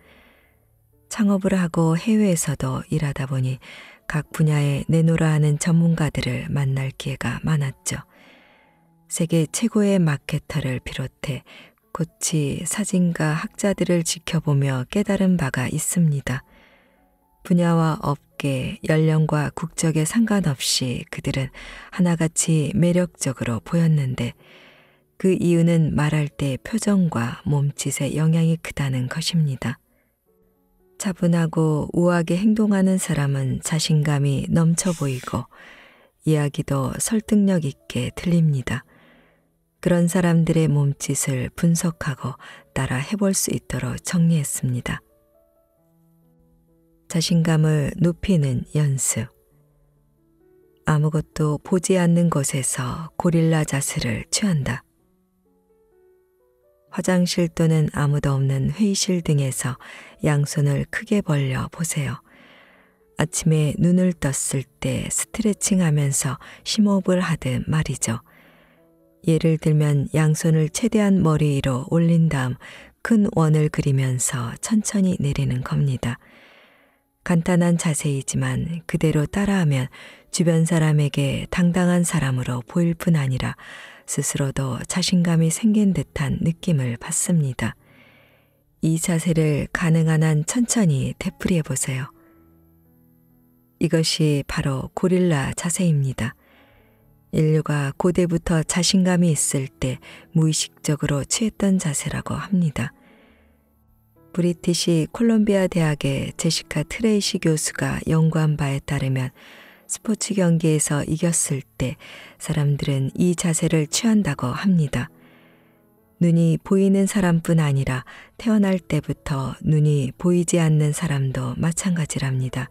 S1: 창업을 하고 해외에서도 일하다 보니 각 분야에 내놓으라 하는 전문가들을 만날 기회가 많았죠. 세계 최고의 마케터를 비롯해 고치, 사진가, 학자들을 지켜보며 깨달은 바가 있습니다. 분야와 업계, 연령과 국적에 상관없이 그들은 하나같이 매력적으로 보였는데 그 이유는 말할 때 표정과 몸짓에 영향이 크다는 것입니다. 차분하고 우아하게 행동하는 사람은 자신감이 넘쳐 보이고 이야기도 설득력 있게 들립니다. 그런 사람들의 몸짓을 분석하고 따라 해볼 수 있도록 정리했습니다. 자신감을 높이는 연습. 아무것도 보지 않는 곳에서 고릴라 자세를 취한다. 화장실 또는 아무도 없는 회의실 등에서 양손을 크게 벌려 보세요. 아침에 눈을 떴을 때 스트레칭 하면서 심호흡을 하듯 말이죠. 예를 들면 양손을 최대한 머리 위로 올린 다음 큰 원을 그리면서 천천히 내리는 겁니다. 간단한 자세이지만 그대로 따라하면 주변 사람에게 당당한 사람으로 보일 뿐 아니라 스스로 더 자신감이 생긴 듯한 느낌을 받습니다. 이 자세를 가능한 한 천천히 되풀이해 보세요. 이것이 바로 고릴라 자세입니다. 인류가 고대부터 자신감이 있을 때 무의식적으로 취했던 자세라고 합니다. 브리티시 콜롬비아 대학의 제시카 트레이시 교수가 연구한 바에 따르면 스포츠 경기에서 이겼을 때 사람들은 이 자세를 취한다고 합니다. 눈이 보이는 사람뿐 아니라 태어날 때부터 눈이 보이지 않는 사람도 마찬가지랍니다.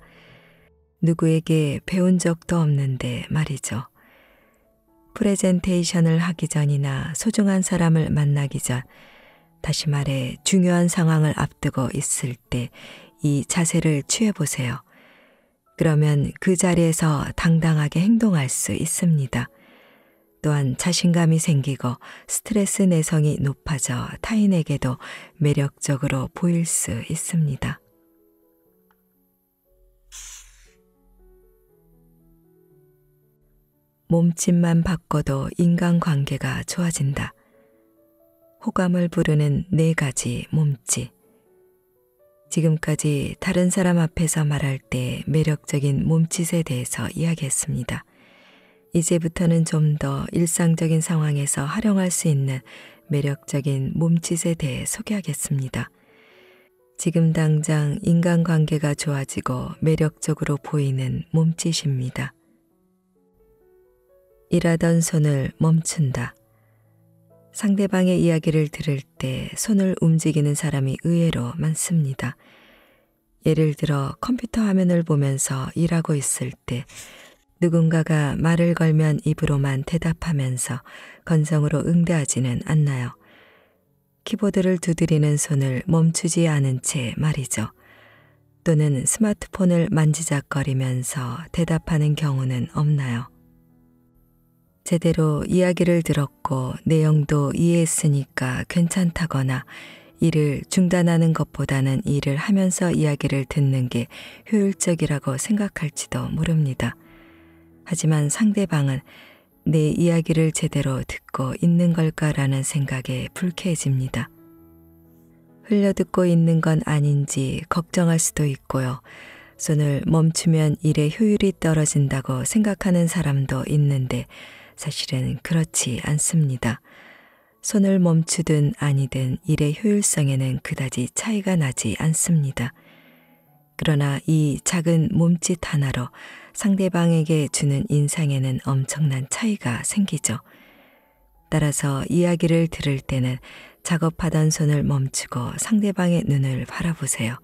S1: 누구에게 배운 적도 없는데 말이죠. 프레젠테이션을 하기 전이나 소중한 사람을 만나기 전, 다시 말해 중요한 상황을 앞두고 있을 때 이 자세를 취해보세요. 그러면 그 자리에서 당당하게 행동할 수 있습니다. 또한 자신감이 생기고 스트레스 내성이 높아져 타인에게도 매력적으로 보일 수 있습니다. 몸짓만 바꿔도 인간관계가 좋아진다. 호감을 부르는 네 가지 몸짓. 지금까지 다른 사람 앞에서 말할 때 매력적인 몸짓에 대해서 이야기했습니다. 이제부터는 좀 더 일상적인 상황에서 활용할 수 있는 매력적인 몸짓에 대해 소개하겠습니다. 지금 당장 인간관계가 좋아지고 매력적으로 보이는 몸짓입니다. 일하던 손을 멈춘다. 상대방의 이야기를 들을 때 손을 움직이는 사람이 의외로 많습니다. 예를 들어 컴퓨터 화면을 보면서 일하고 있을 때 누군가가 말을 걸면 입으로만 대답하면서 건성으로 응대하지는 않나요. 키보드를 두드리는 손을 멈추지 않은 채 말이죠. 또는 스마트폰을 만지작거리면서 대답하는 경우는 없나요? 제대로 이야기를 들었고 내용도 이해했으니까 괜찮다거나 일을 중단하는 것보다는 일을 하면서 이야기를 듣는 게 효율적이라고 생각할지도 모릅니다. 하지만 상대방은 내 이야기를 제대로 듣고 있는 걸까라는 생각에 불쾌해집니다. 흘려듣고 있는 건 아닌지 걱정할 수도 있고요. 손을 멈추면 일의 효율이 떨어진다고 생각하는 사람도 있는데 사실은 그렇지 않습니다. 손을 멈추든 아니든 일의 효율성에는 그다지 차이가 나지 않습니다. 그러나 이 작은 몸짓 하나로 상대방에게 주는 인상에는 엄청난 차이가 생기죠. 따라서 이야기를 들을 때는 작업하던 손을 멈추고 상대방의 눈을 바라보세요.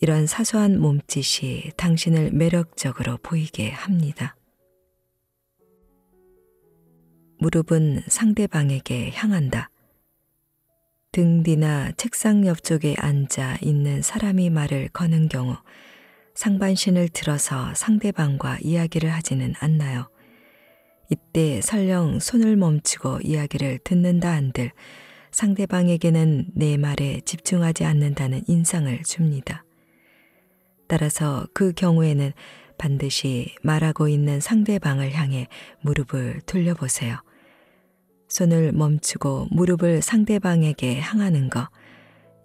S1: 이런 사소한 몸짓이 당신을 매력적으로 보이게 합니다. 무릎은 상대방에게 향한다. 등 뒤나 책상 옆쪽에 앉아 있는 사람이 말을 거는 경우 상반신을 들어서 상대방과 이야기를 하지는 않나요. 이때 설령 손을 멈추고 이야기를 듣는다 한들 상대방에게는 내 말에 집중하지 않는다는 인상을 줍니다. 따라서 그 경우에는 반드시 말하고 있는 상대방을 향해 무릎을 돌려보세요. 손을 멈추고 무릎을 상대방에게 향하는 것.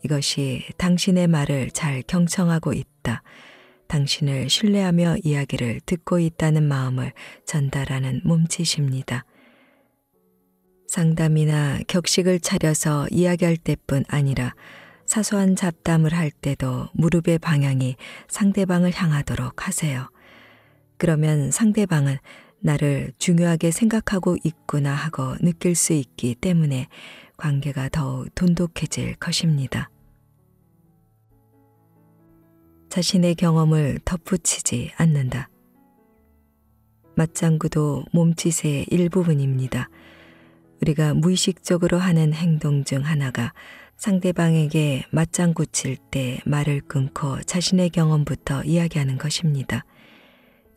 S1: 이것이 당신의 말을 잘 경청하고 있다. 당신을 신뢰하며 이야기를 듣고 있다는 마음을 전달하는 몸짓입니다. 상담이나 격식을 차려서 이야기할 때뿐 아니라 사소한 잡담을 할 때도 무릎의 방향이 상대방을 향하도록 하세요. 그러면 상대방은 나를 중요하게 생각하고 있구나 하고 느낄 수 있기 때문에 관계가 더욱 돈독해질 것입니다. 자신의 경험을 덧붙이지 않는다. 맞장구도 몸짓의 일부분입니다. 우리가 무의식적으로 하는 행동 중 하나가 상대방에게 맞장구 칠 때 말을 끊고 자신의 경험부터 이야기하는 것입니다.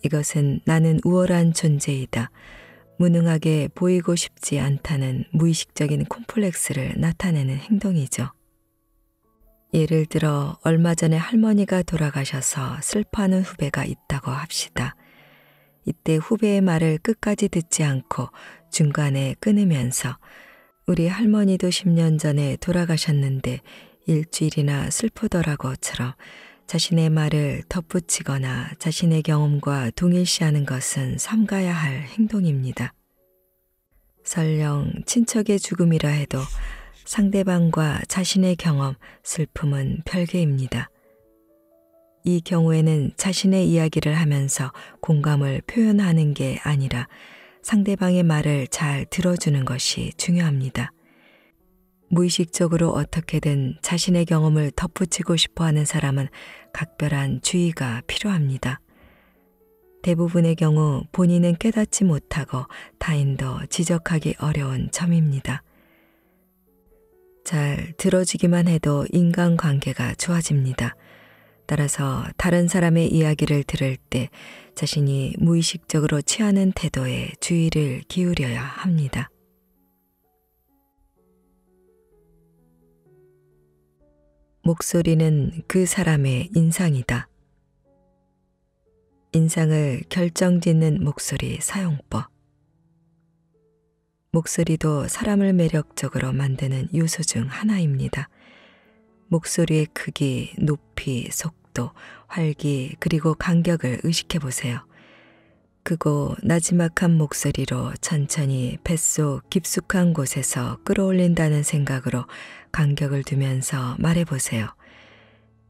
S1: 이것은 나는 우월한 존재이다. 무능하게 보이고 싶지 않다는 무의식적인 콤플렉스를 나타내는 행동이죠. 예를 들어 얼마 전에 할머니가 돌아가셔서 슬퍼하는 후배가 있다고 합시다. 이때 후배의 말을 끝까지 듣지 않고 중간에 끊으면서 우리 할머니도 10년 전에 돌아가셨는데 일주일이나 슬프더라고처럼 자신의 말을 덧붙이거나 자신의 경험과 동일시하는 것은 삼가야 할 행동입니다. 설령 친척의 죽음이라 해도 상대방과 자신의 경험, 슬픔은 별개입니다. 이 경우에는 자신의 이야기를 하면서 공감을 표현하는 게 아니라 상대방의 말을 잘 들어주는 것이 중요합니다. 무의식적으로 어떻게든 자신의 경험을 덧붙이고 싶어 하는 사람은 각별한 주의가 필요합니다. 대부분의 경우 본인은 깨닫지 못하고 타인도 지적하기 어려운 점입니다. 잘 들어주기만 해도 인간 관계가 좋아집니다. 따라서 다른 사람의 이야기를 들을 때 자신이 무의식적으로 취하는 태도에 주의를 기울여야 합니다. 목소리는 그 사람의 인상이다. 인상을 결정짓는 목소리 사용법. 목소리도 사람을 매력적으로 만드는 요소 중 하나입니다. 목소리의 크기, 높이, 속도, 활기, 그리고 간격을 의식해 보세요. 크고 나지막한 목소리로 천천히 뱃속 깊숙한 곳에서 끌어올린다는 생각으로 간격을 두면서 말해보세요.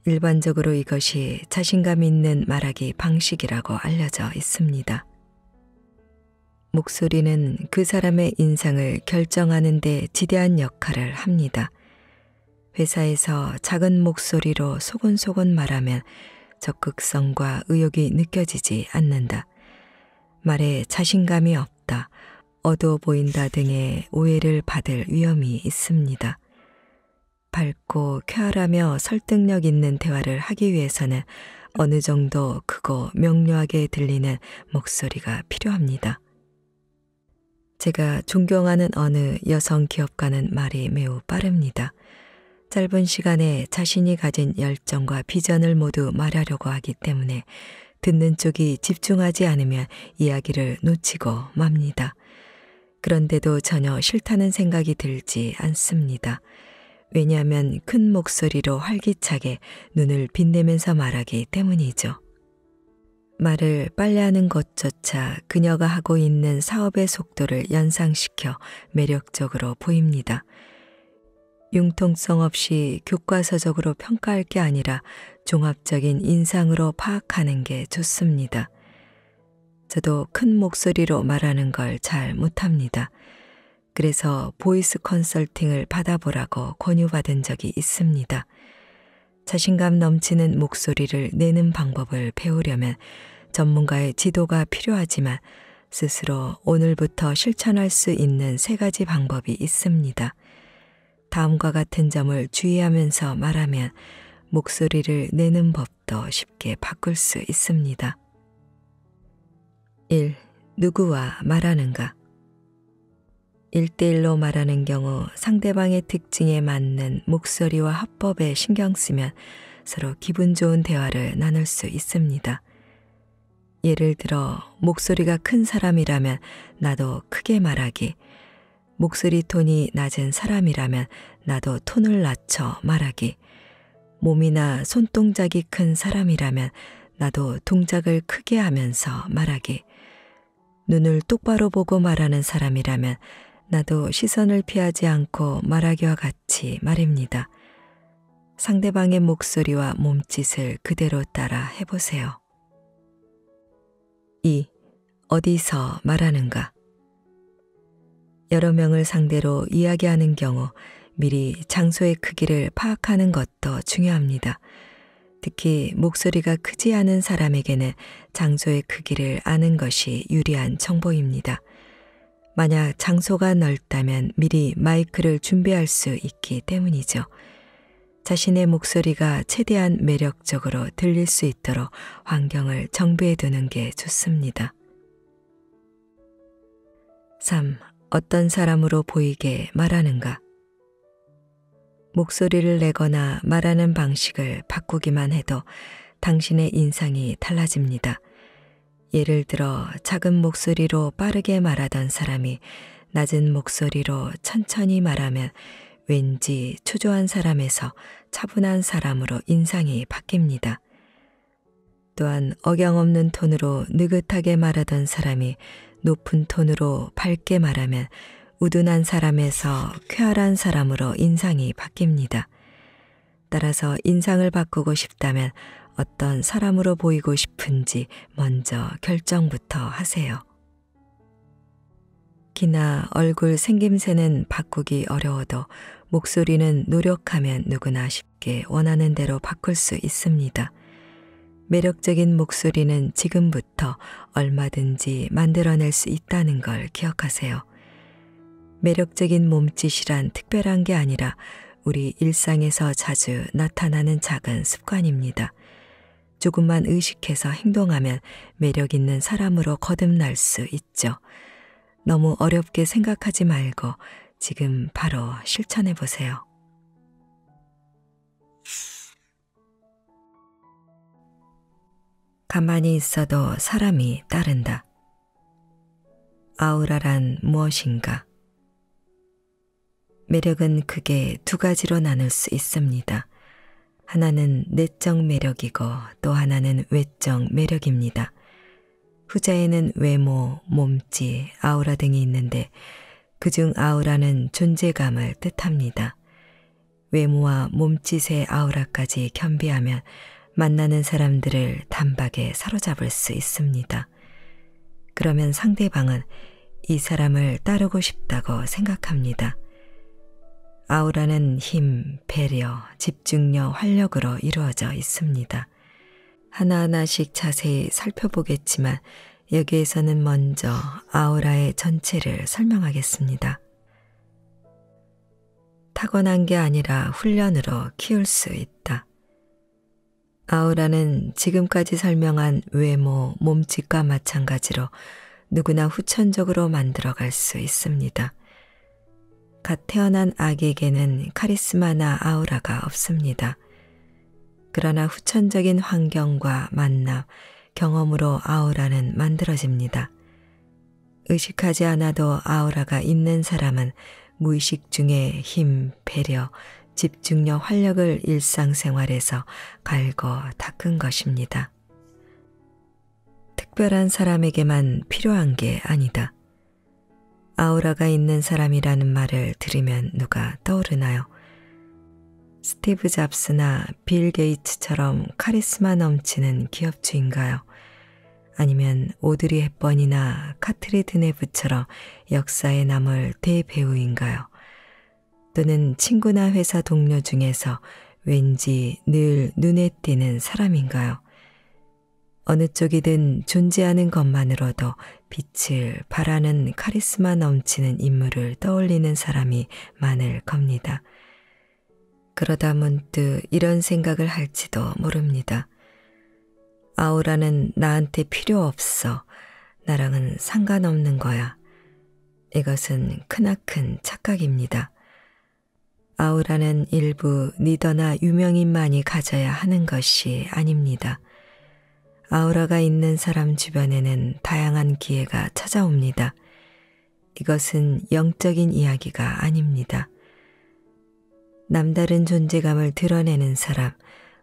S1: 일반적으로 이것이 자신감 있는 말하기 방식이라고 알려져 있습니다. 목소리는 그 사람의 인상을 결정하는 데 지대한 역할을 합니다. 회사에서 작은 목소리로 소곤소곤 말하면 적극성과 의욕이 느껴지지 않는다. 말에 자신감이 없다, 어두워 보인다 등의 오해를 받을 위험이 있습니다. 밝고 쾌활하며 설득력 있는 대화를 하기 위해서는 어느 정도 크고 명료하게 들리는 목소리가 필요합니다. 제가 존경하는 어느 여성 기업가는 말이 매우 빠릅니다. 짧은 시간에 자신이 가진 열정과 비전을 모두 말하려고 하기 때문에 듣는 쪽이 집중하지 않으면 이야기를 놓치고 맙니다. 그런데도 전혀 싫다는 생각이 들지 않습니다. 왜냐하면 큰 목소리로 활기차게 눈을 빛내면서 말하기 때문이죠. 말을 빨리 하는 것조차 그녀가 하고 있는 사업의 속도를 연상시켜 매력적으로 보입니다. 융통성 없이 교과서적으로 평가할 게 아니라 종합적인 인상으로 파악하는 게 좋습니다. 저도 큰 목소리로 말하는 걸 잘 못합니다. 그래서 보이스 컨설팅을 받아보라고 권유받은 적이 있습니다. 자신감 넘치는 목소리를 내는 방법을 배우려면 전문가의 지도가 필요하지만 스스로 오늘부터 실천할 수 있는 세 가지 방법이 있습니다. 다음과 같은 점을 주의하면서 말하면 목소리를 내는 법도 쉽게 바꿀 수 있습니다. 1. 누구와 말하는가? 1대1로 말하는 경우 상대방의 특징에 맞는 목소리와 합법에 신경 쓰면 서로 기분 좋은 대화를 나눌 수 있습니다. 예를 들어 목소리가 큰 사람이라면 나도 크게 말하기, 목소리 톤이 낮은 사람이라면 나도 톤을 낮춰 말하기, 몸이나 손동작이 큰 사람이라면 나도 동작을 크게 하면서 말하기, 눈을 똑바로 보고 말하는 사람이라면 나도 시선을 피하지 않고 말하기와 같이 말입니다. 상대방의 목소리와 몸짓을 그대로 따라 해보세요. 2. 어디서 말하는가? 여러 명을 상대로 이야기하는 경우 미리 장소의 크기를 파악하는 것도 중요합니다. 특히 목소리가 크지 않은 사람에게는 장소의 크기를 아는 것이 유리한 정보입니다. 만약 장소가 넓다면 미리 마이크를 준비할 수 있기 때문이죠. 자신의 목소리가 최대한 매력적으로 들릴 수 있도록 환경을 정비해 두는 게 좋습니다. 3. 어떤 사람으로 보이게 말하는가? 목소리를 내거나 말하는 방식을 바꾸기만 해도 당신의 인상이 달라집니다. 예를 들어 작은 목소리로 빠르게 말하던 사람이 낮은 목소리로 천천히 말하면 왠지 초조한 사람에서 차분한 사람으로 인상이 바뀝니다. 또한 억양없는 톤으로 느긋하게 말하던 사람이 높은 톤으로 밝게 말하면 우둔한 사람에서 쾌활한 사람으로 인상이 바뀝니다. 따라서 인상을 바꾸고 싶다면 어떤 사람으로 보이고 싶은지 먼저 결정부터 하세요. 기나 얼굴 생김새는 바꾸기 어려워도 목소리는 노력하면 누구나 쉽게 원하는 대로 바꿀 수 있습니다. 매력적인 목소리는 지금부터 얼마든지 만들어낼 수 있다는 걸 기억하세요. 매력적인 몸짓이란 특별한 게 아니라 우리 일상에서 자주 나타나는 작은 습관입니다. 조금만 의식해서 행동하면 매력 있는 사람으로 거듭날 수 있죠. 너무 어렵게 생각하지 말고 지금 바로 실천해 보세요. 가만히 있어도 사람이 따른다. 아우라란 무엇인가? 매력은 그게 두 가지로 나눌 수 있습니다. 하나는 내적 매력이고 또 하나는 외적 매력입니다. 후자에는 외모, 몸짓, 아우라 등이 있는데 그중 아우라는 존재감을 뜻합니다. 외모와 몸짓의 아우라까지 겸비하면 만나는 사람들을 단박에 사로잡을 수 있습니다. 그러면 상대방은 이 사람을 따르고 싶다고 생각합니다. 아우라는 힘, 배려, 집중력, 활력으로 이루어져 있습니다. 하나하나씩 자세히 살펴보겠지만 여기에서는 먼저 아우라의 전체를 설명하겠습니다. 타고난 게 아니라 훈련으로 키울 수 있다. 아우라는 지금까지 설명한 외모, 몸짓과 마찬가지로 누구나 후천적으로 만들어갈 수 있습니다. 갓 태어난 아기에게는 카리스마나 아우라가 없습니다. 그러나 후천적인 환경과 만남, 경험으로 아우라는 만들어집니다. 의식하지 않아도 아우라가 있는 사람은 무의식 중에 힘, 배려, 집중력, 활력을 일상생활에서 갈고 닦은 것입니다. 특별한 사람에게만 필요한 게 아니다. 아우라가 있는 사람이라는 말을 들으면 누가 떠오르나요? 스티브 잡스나 빌 게이츠처럼 카리스마 넘치는 기업주인가요? 아니면 오드리 헵번이나 카트리드 네브처럼 역사에 남을 대배우인가요? 또는 친구나 회사 동료 중에서 왠지 늘 눈에 띄는 사람인가요? 어느 쪽이든 존재하는 것만으로도 빛을 바라는 카리스마 넘치는 인물을 떠올리는 사람이 많을 겁니다. 그러다 문득 이런 생각을 할지도 모릅니다. 아우라는 나한테 필요 없어. 나랑은 상관없는 거야. 이것은 크나큰 착각입니다. 아우라는 일부 리더나 유명인만이 가져야 하는 것이 아닙니다. 아우라가 있는 사람 주변에는 다양한 기회가 찾아옵니다. 이것은 영적인 이야기가 아닙니다. 남다른 존재감을 드러내는 사람,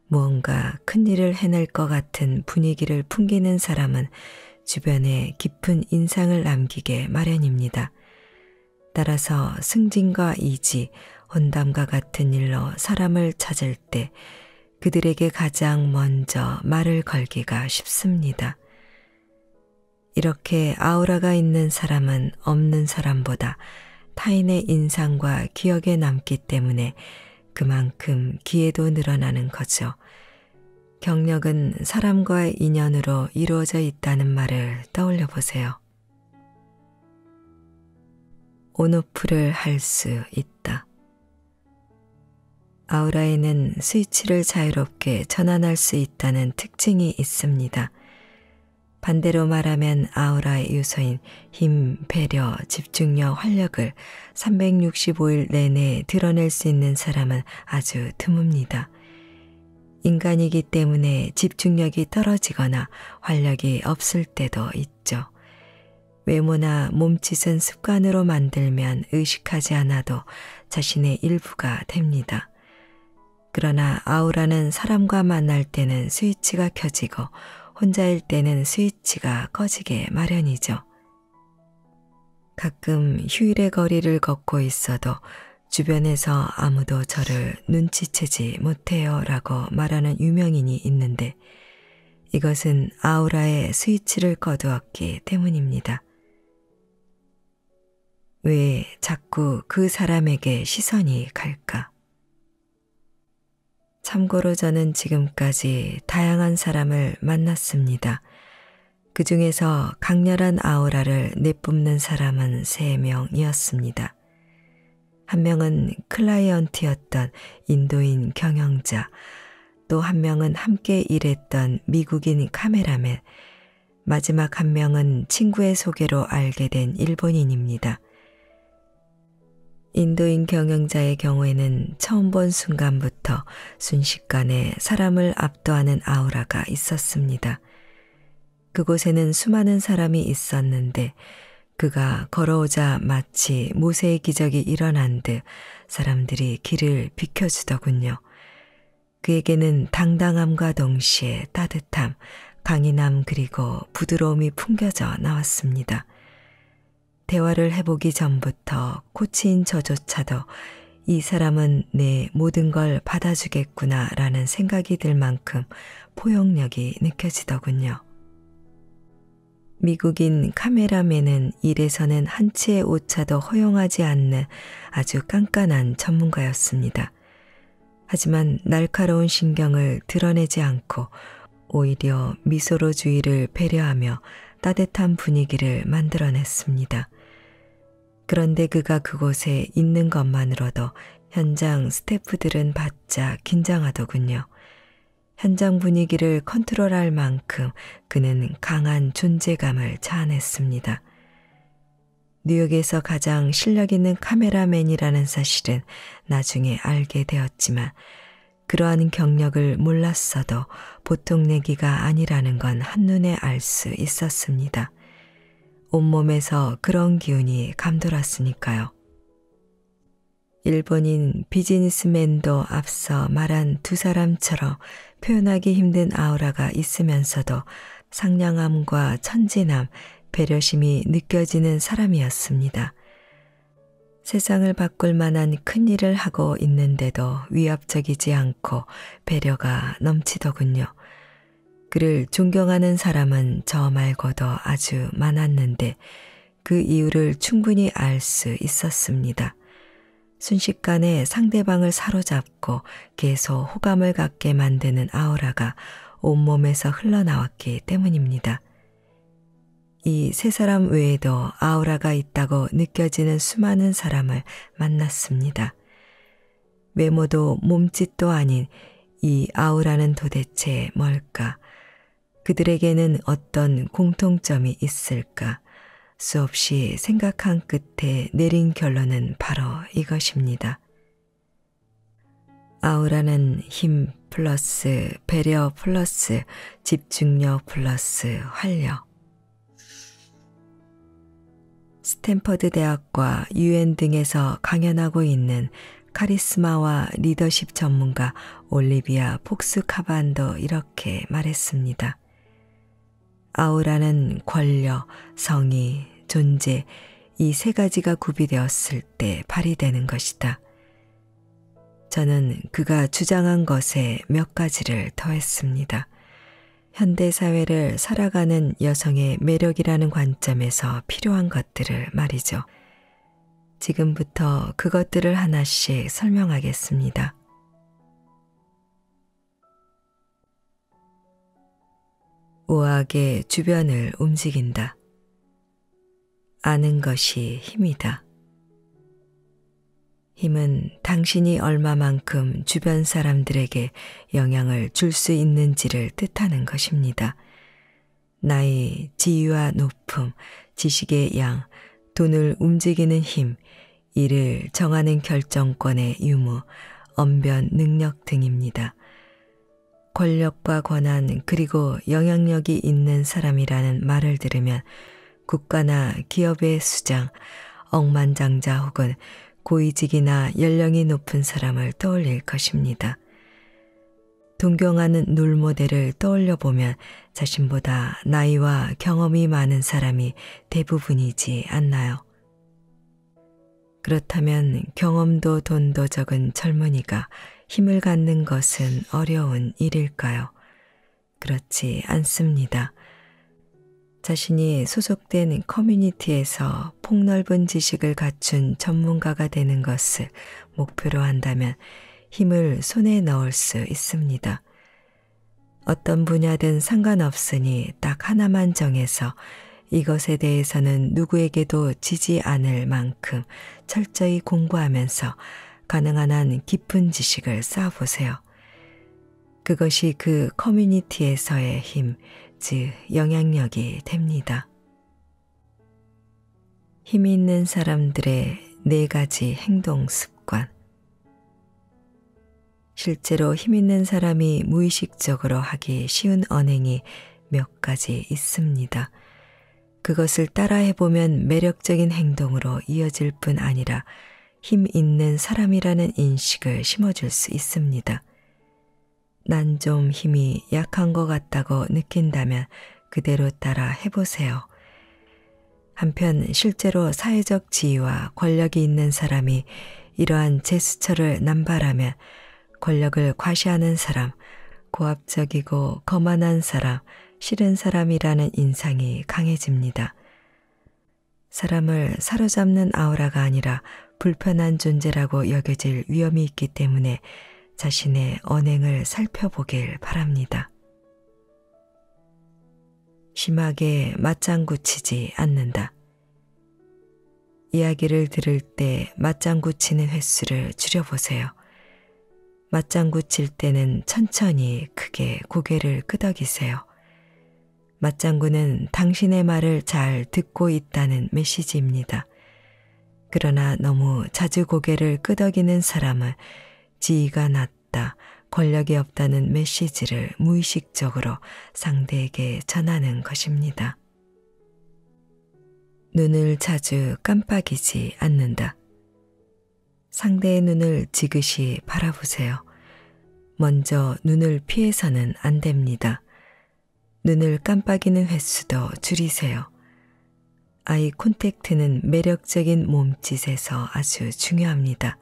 S1: 무언가 큰 일을 해낼 것 같은 분위기를 풍기는 사람은 주변에 깊은 인상을 남기게 마련입니다. 따라서 승진과 이지, 혼담과 같은 일로 사람을 찾을 때 그들에게 가장 먼저 말을 걸기가 쉽습니다. 이렇게 아우라가 있는 사람은 없는 사람보다 타인의 인상과 기억에 남기 때문에 그만큼 기회도 늘어나는 거죠. 경력은 사람과의 인연으로 이루어져 있다는 말을 떠올려 보세요. 온오프를 할 수 있다. 아우라에는 스위치를 자유롭게 전환할 수 있다는 특징이 있습니다. 반대로 말하면 아우라의 요소인 힘, 배려, 집중력, 활력을 365일 내내 드러낼 수 있는 사람은 아주 드뭅니다. 인간이기 때문에 집중력이 떨어지거나 활력이 없을 때도 있죠. 외모나 몸짓은 습관으로 만들면 의식하지 않아도 자신의 일부가 됩니다. 그러나 아우라는 사람과 만날 때는 스위치가 켜지고 혼자일 때는 스위치가 꺼지게 마련이죠. 가끔 휴일의 거리를 걷고 있어도 주변에서 아무도 저를 눈치채지 못해요 라고 말하는 유명인이 있는데 이것은 아우라의 스위치를 꺼두었기 때문입니다. 왜 자꾸 그 사람에게 시선이 갈까? 참고로 저는 지금까지 다양한 사람을 만났습니다. 그 중에서 강렬한 아우라를 내뿜는 사람은 3명이었습니다. 한 명은 클라이언트였던 인도인 경영자, 또 한 명은 함께 일했던 미국인 카메라맨, 마지막 한 명은 친구의 소개로 알게 된 일본인입니다. 인도인 경영자의 경우에는 처음 본 순간부터 순식간에 사람을 압도하는 아우라가 있었습니다. 그곳에는 수많은 사람이 있었는데 그가 걸어오자 마치 모세의 기적이 일어난 듯 사람들이 길을 비켜주더군요. 그에게는 당당함과 동시에 따뜻함, 강인함 그리고 부드러움이 풍겨져 나왔습니다. 대화를 해보기 전부터 코치인 저조차도 이 사람은 내 모든 걸 받아주겠구나 라는 생각이 들 만큼 포용력이 느껴지더군요. 미국인 카메라맨은 일에서는 한치의 오차도 허용하지 않는 아주 깐깐한 전문가였습니다. 하지만 날카로운 신경을 드러내지 않고 오히려 미소로 주의를 배려하며 따뜻한 분위기를 만들어냈습니다. 그런데 그가 그곳에 있는 것만으로도 현장 스태프들은 바짝 긴장하더군요. 현장 분위기를 컨트롤할 만큼 그는 강한 존재감을 자아냈습니다. 뉴욕에서 가장 실력 있는 카메라맨이라는 사실은 나중에 알게 되었지만 그러한 경력을 몰랐어도 보통 내기가 아니라는 건 한눈에 알 수 있었습니다. 온몸에서 그런 기운이 감돌았으니까요. 일본인 비즈니스맨도 앞서 말한 두 사람처럼 표현하기 힘든 아우라가 있으면서도 상냥함과 천진함, 배려심이 느껴지는 사람이었습니다. 세상을 바꿀 만한 큰 일을 하고 있는데도 위압적이지 않고 배려가 넘치더군요. 그를 존경하는 사람은 저 말고도 아주 많았는데 그 이유를 충분히 알 수 있었습니다. 순식간에 상대방을 사로잡고 계속 호감을 갖게 만드는 아우라가 온몸에서 흘러나왔기 때문입니다. 이 세 사람 외에도 아우라가 있다고 느껴지는 수많은 사람을 만났습니다. 외모도 몸짓도 아닌 이 아우라는 도대체 뭘까? 그들에게는 어떤 공통점이 있을까 수없이 생각한 끝에 내린 결론은 바로 이것입니다. 아우라는 힘 플러스 배려 플러스 집중력 플러스 활력. 스탠퍼드 대학과 유엔 등에서 강연하고 있는 카리스마와 리더십 전문가 올리비아 폭스 카반도 이렇게 말했습니다. 아우라는 권력, 성의, 존재, 이 세 가지가 구비되었을 때 발휘되는 것이다. 저는 그가 주장한 것에 몇 가지를 더했습니다. 현대사회를 살아가는 여성의 매력이라는 관점에서 필요한 것들을 말이죠. 지금부터 그것들을 하나씩 설명하겠습니다. 우아하게 주변을 움직인다. 아는 것이 힘이다. 힘은 당신이 얼마만큼 주변 사람들에게 영향을 줄 수 있는지를 뜻하는 것입니다. 나의 지위와 높음, 지식의 양, 돈을 움직이는 힘, 일을 정하는 결정권의 유무, 언변 능력 등입니다. 권력과 권한 그리고 영향력이 있는 사람이라는 말을 들으면 국가나 기업의 수장, 억만장자 혹은 고위직이나 연령이 높은 사람을 떠올릴 것입니다. 동경하는 롤모델을 떠올려 보면 자신보다 나이와 경험이 많은 사람이 대부분이지 않나요? 그렇다면 경험도 돈도 적은 젊은이가 힘을 갖는 것은 어려운 일일까요? 그렇지 않습니다. 자신이 소속된 커뮤니티에서 폭넓은 지식을 갖춘 전문가가 되는 것을 목표로 한다면 힘을 손에 넣을 수 있습니다. 어떤 분야든 상관없으니 딱 하나만 정해서 이것에 대해서는 누구에게도 지지 않을 만큼 철저히 공부하면서 가능한 한 깊은 지식을 쌓아보세요. 그것이 그 커뮤니티에서의 힘, 즉 영향력이 됩니다. 힘 있는 사람들의 네 가지 행동 습관. 실제로 힘 있는 사람이 무의식적으로 하기 쉬운 언행이 몇 가지 있습니다. 그것을 따라해보면 매력적인 행동으로 이어질 뿐 아니라 힘 있는 사람이라는 인식을 심어줄 수 있습니다. 난 좀 힘이 약한 것 같다고 느낀다면 그대로 따라 해보세요. 한편 실제로 사회적 지위와 권력이 있는 사람이 이러한 제스처를 남발하면 권력을 과시하는 사람, 고압적이고 거만한 사람, 싫은 사람이라는 인상이 강해집니다. 사람을 사로잡는 아우라가 아니라 불편한 존재라고 여겨질 위험이 있기 때문에 자신의 언행을 살펴보길 바랍니다. 심하게 맞장구 치지 않는다. 이야기를 들을 때 맞장구 치는 횟수를 줄여보세요. 맞장구 칠 때는 천천히 크게 고개를 끄덕이세요. 맞장구는 당신의 말을 잘 듣고 있다는 메시지입니다. 그러나 너무 자주 고개를 끄덕이는 사람은 지위가 낮다, 권력이 없다는 메시지를 무의식적으로 상대에게 전하는 것입니다. 눈을 자주 깜빡이지 않는다. 상대의 눈을 지그시 바라보세요. 먼저 눈을 피해서는 안 됩니다. 눈을 깜빡이는 횟수도 줄이세요. 아이 콘택트는 매력적인 몸짓에서 아주 중요합니다.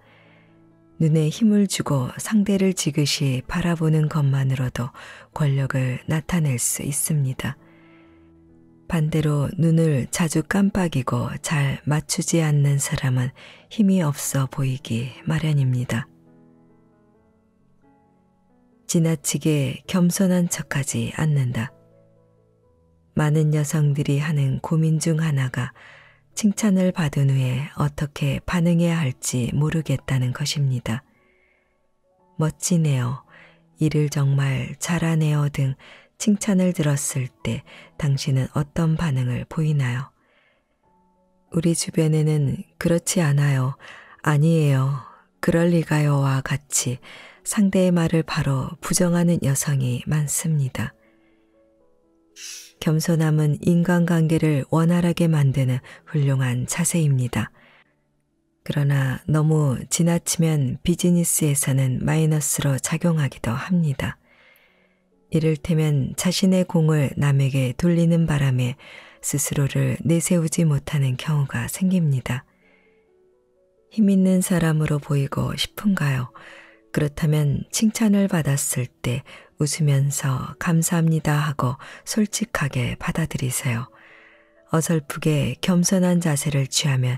S1: 눈에 힘을 주고 상대를 지그시 바라보는 것만으로도 권력을 나타낼 수 있습니다. 반대로 눈을 자주 깜빡이고 잘 맞추지 않는 사람은 힘이 없어 보이기 마련입니다. 지나치게 겸손한 척하지 않는다. 많은 여성들이 하는 고민 중 하나가 칭찬을 받은 후에 어떻게 반응해야 할지 모르겠다는 것입니다. 멋지네요. 일을 정말 잘하네요 등 칭찬을 들었을 때 당신은 어떤 반응을 보이나요? 우리 주변에는 그렇지 않아요. 아니에요. 그럴 리가요와 같이 상대의 말을 바로 부정하는 여성이 많습니다. 겸손함은 인간관계를 원활하게 만드는 훌륭한 자세입니다. 그러나 너무 지나치면 비즈니스에서는 마이너스로 작용하기도 합니다. 이를테면 자신의 공을 남에게 돌리는 바람에 스스로를 내세우지 못하는 경우가 생깁니다. 힘 있는 사람으로 보이고 싶은가요? 그렇다면 칭찬을 받았을 때 웃으면서 감사합니다 하고 솔직하게 받아들이세요. 어설프게 겸손한 자세를 취하면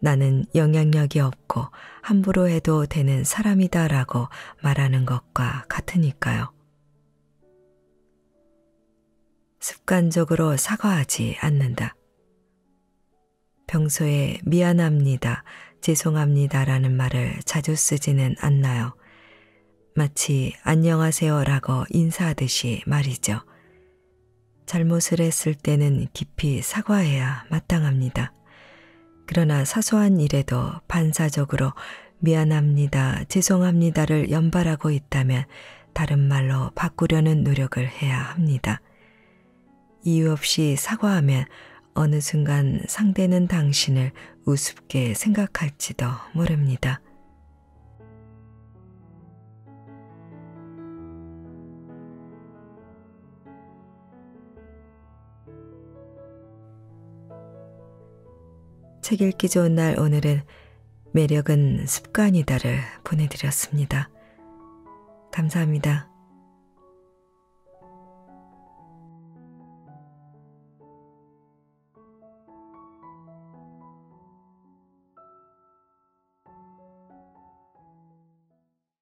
S1: 나는 영향력이 없고 함부로 해도 되는 사람이다 라고 말하는 것과 같으니까요. 습관적으로 사과하지 않는다. 평소에 미안합니다, 죄송합니다라는 말을 자주 쓰지는 않나요? 마치 안녕하세요라고 인사하듯이 말이죠. 잘못을 했을 때는 깊이 사과해야 마땅합니다. 그러나 사소한 일에도 반사적으로 미안합니다, 죄송합니다를 연발하고 있다면 다른 말로 바꾸려는 노력을 해야 합니다. 이유 없이 사과하면 어느 순간 상대는 당신을 우습게 생각할지도 모릅니다. 책 읽기 좋은 날 오늘은 매력은 습관이다를 보내드렸습니다. 감사합니다.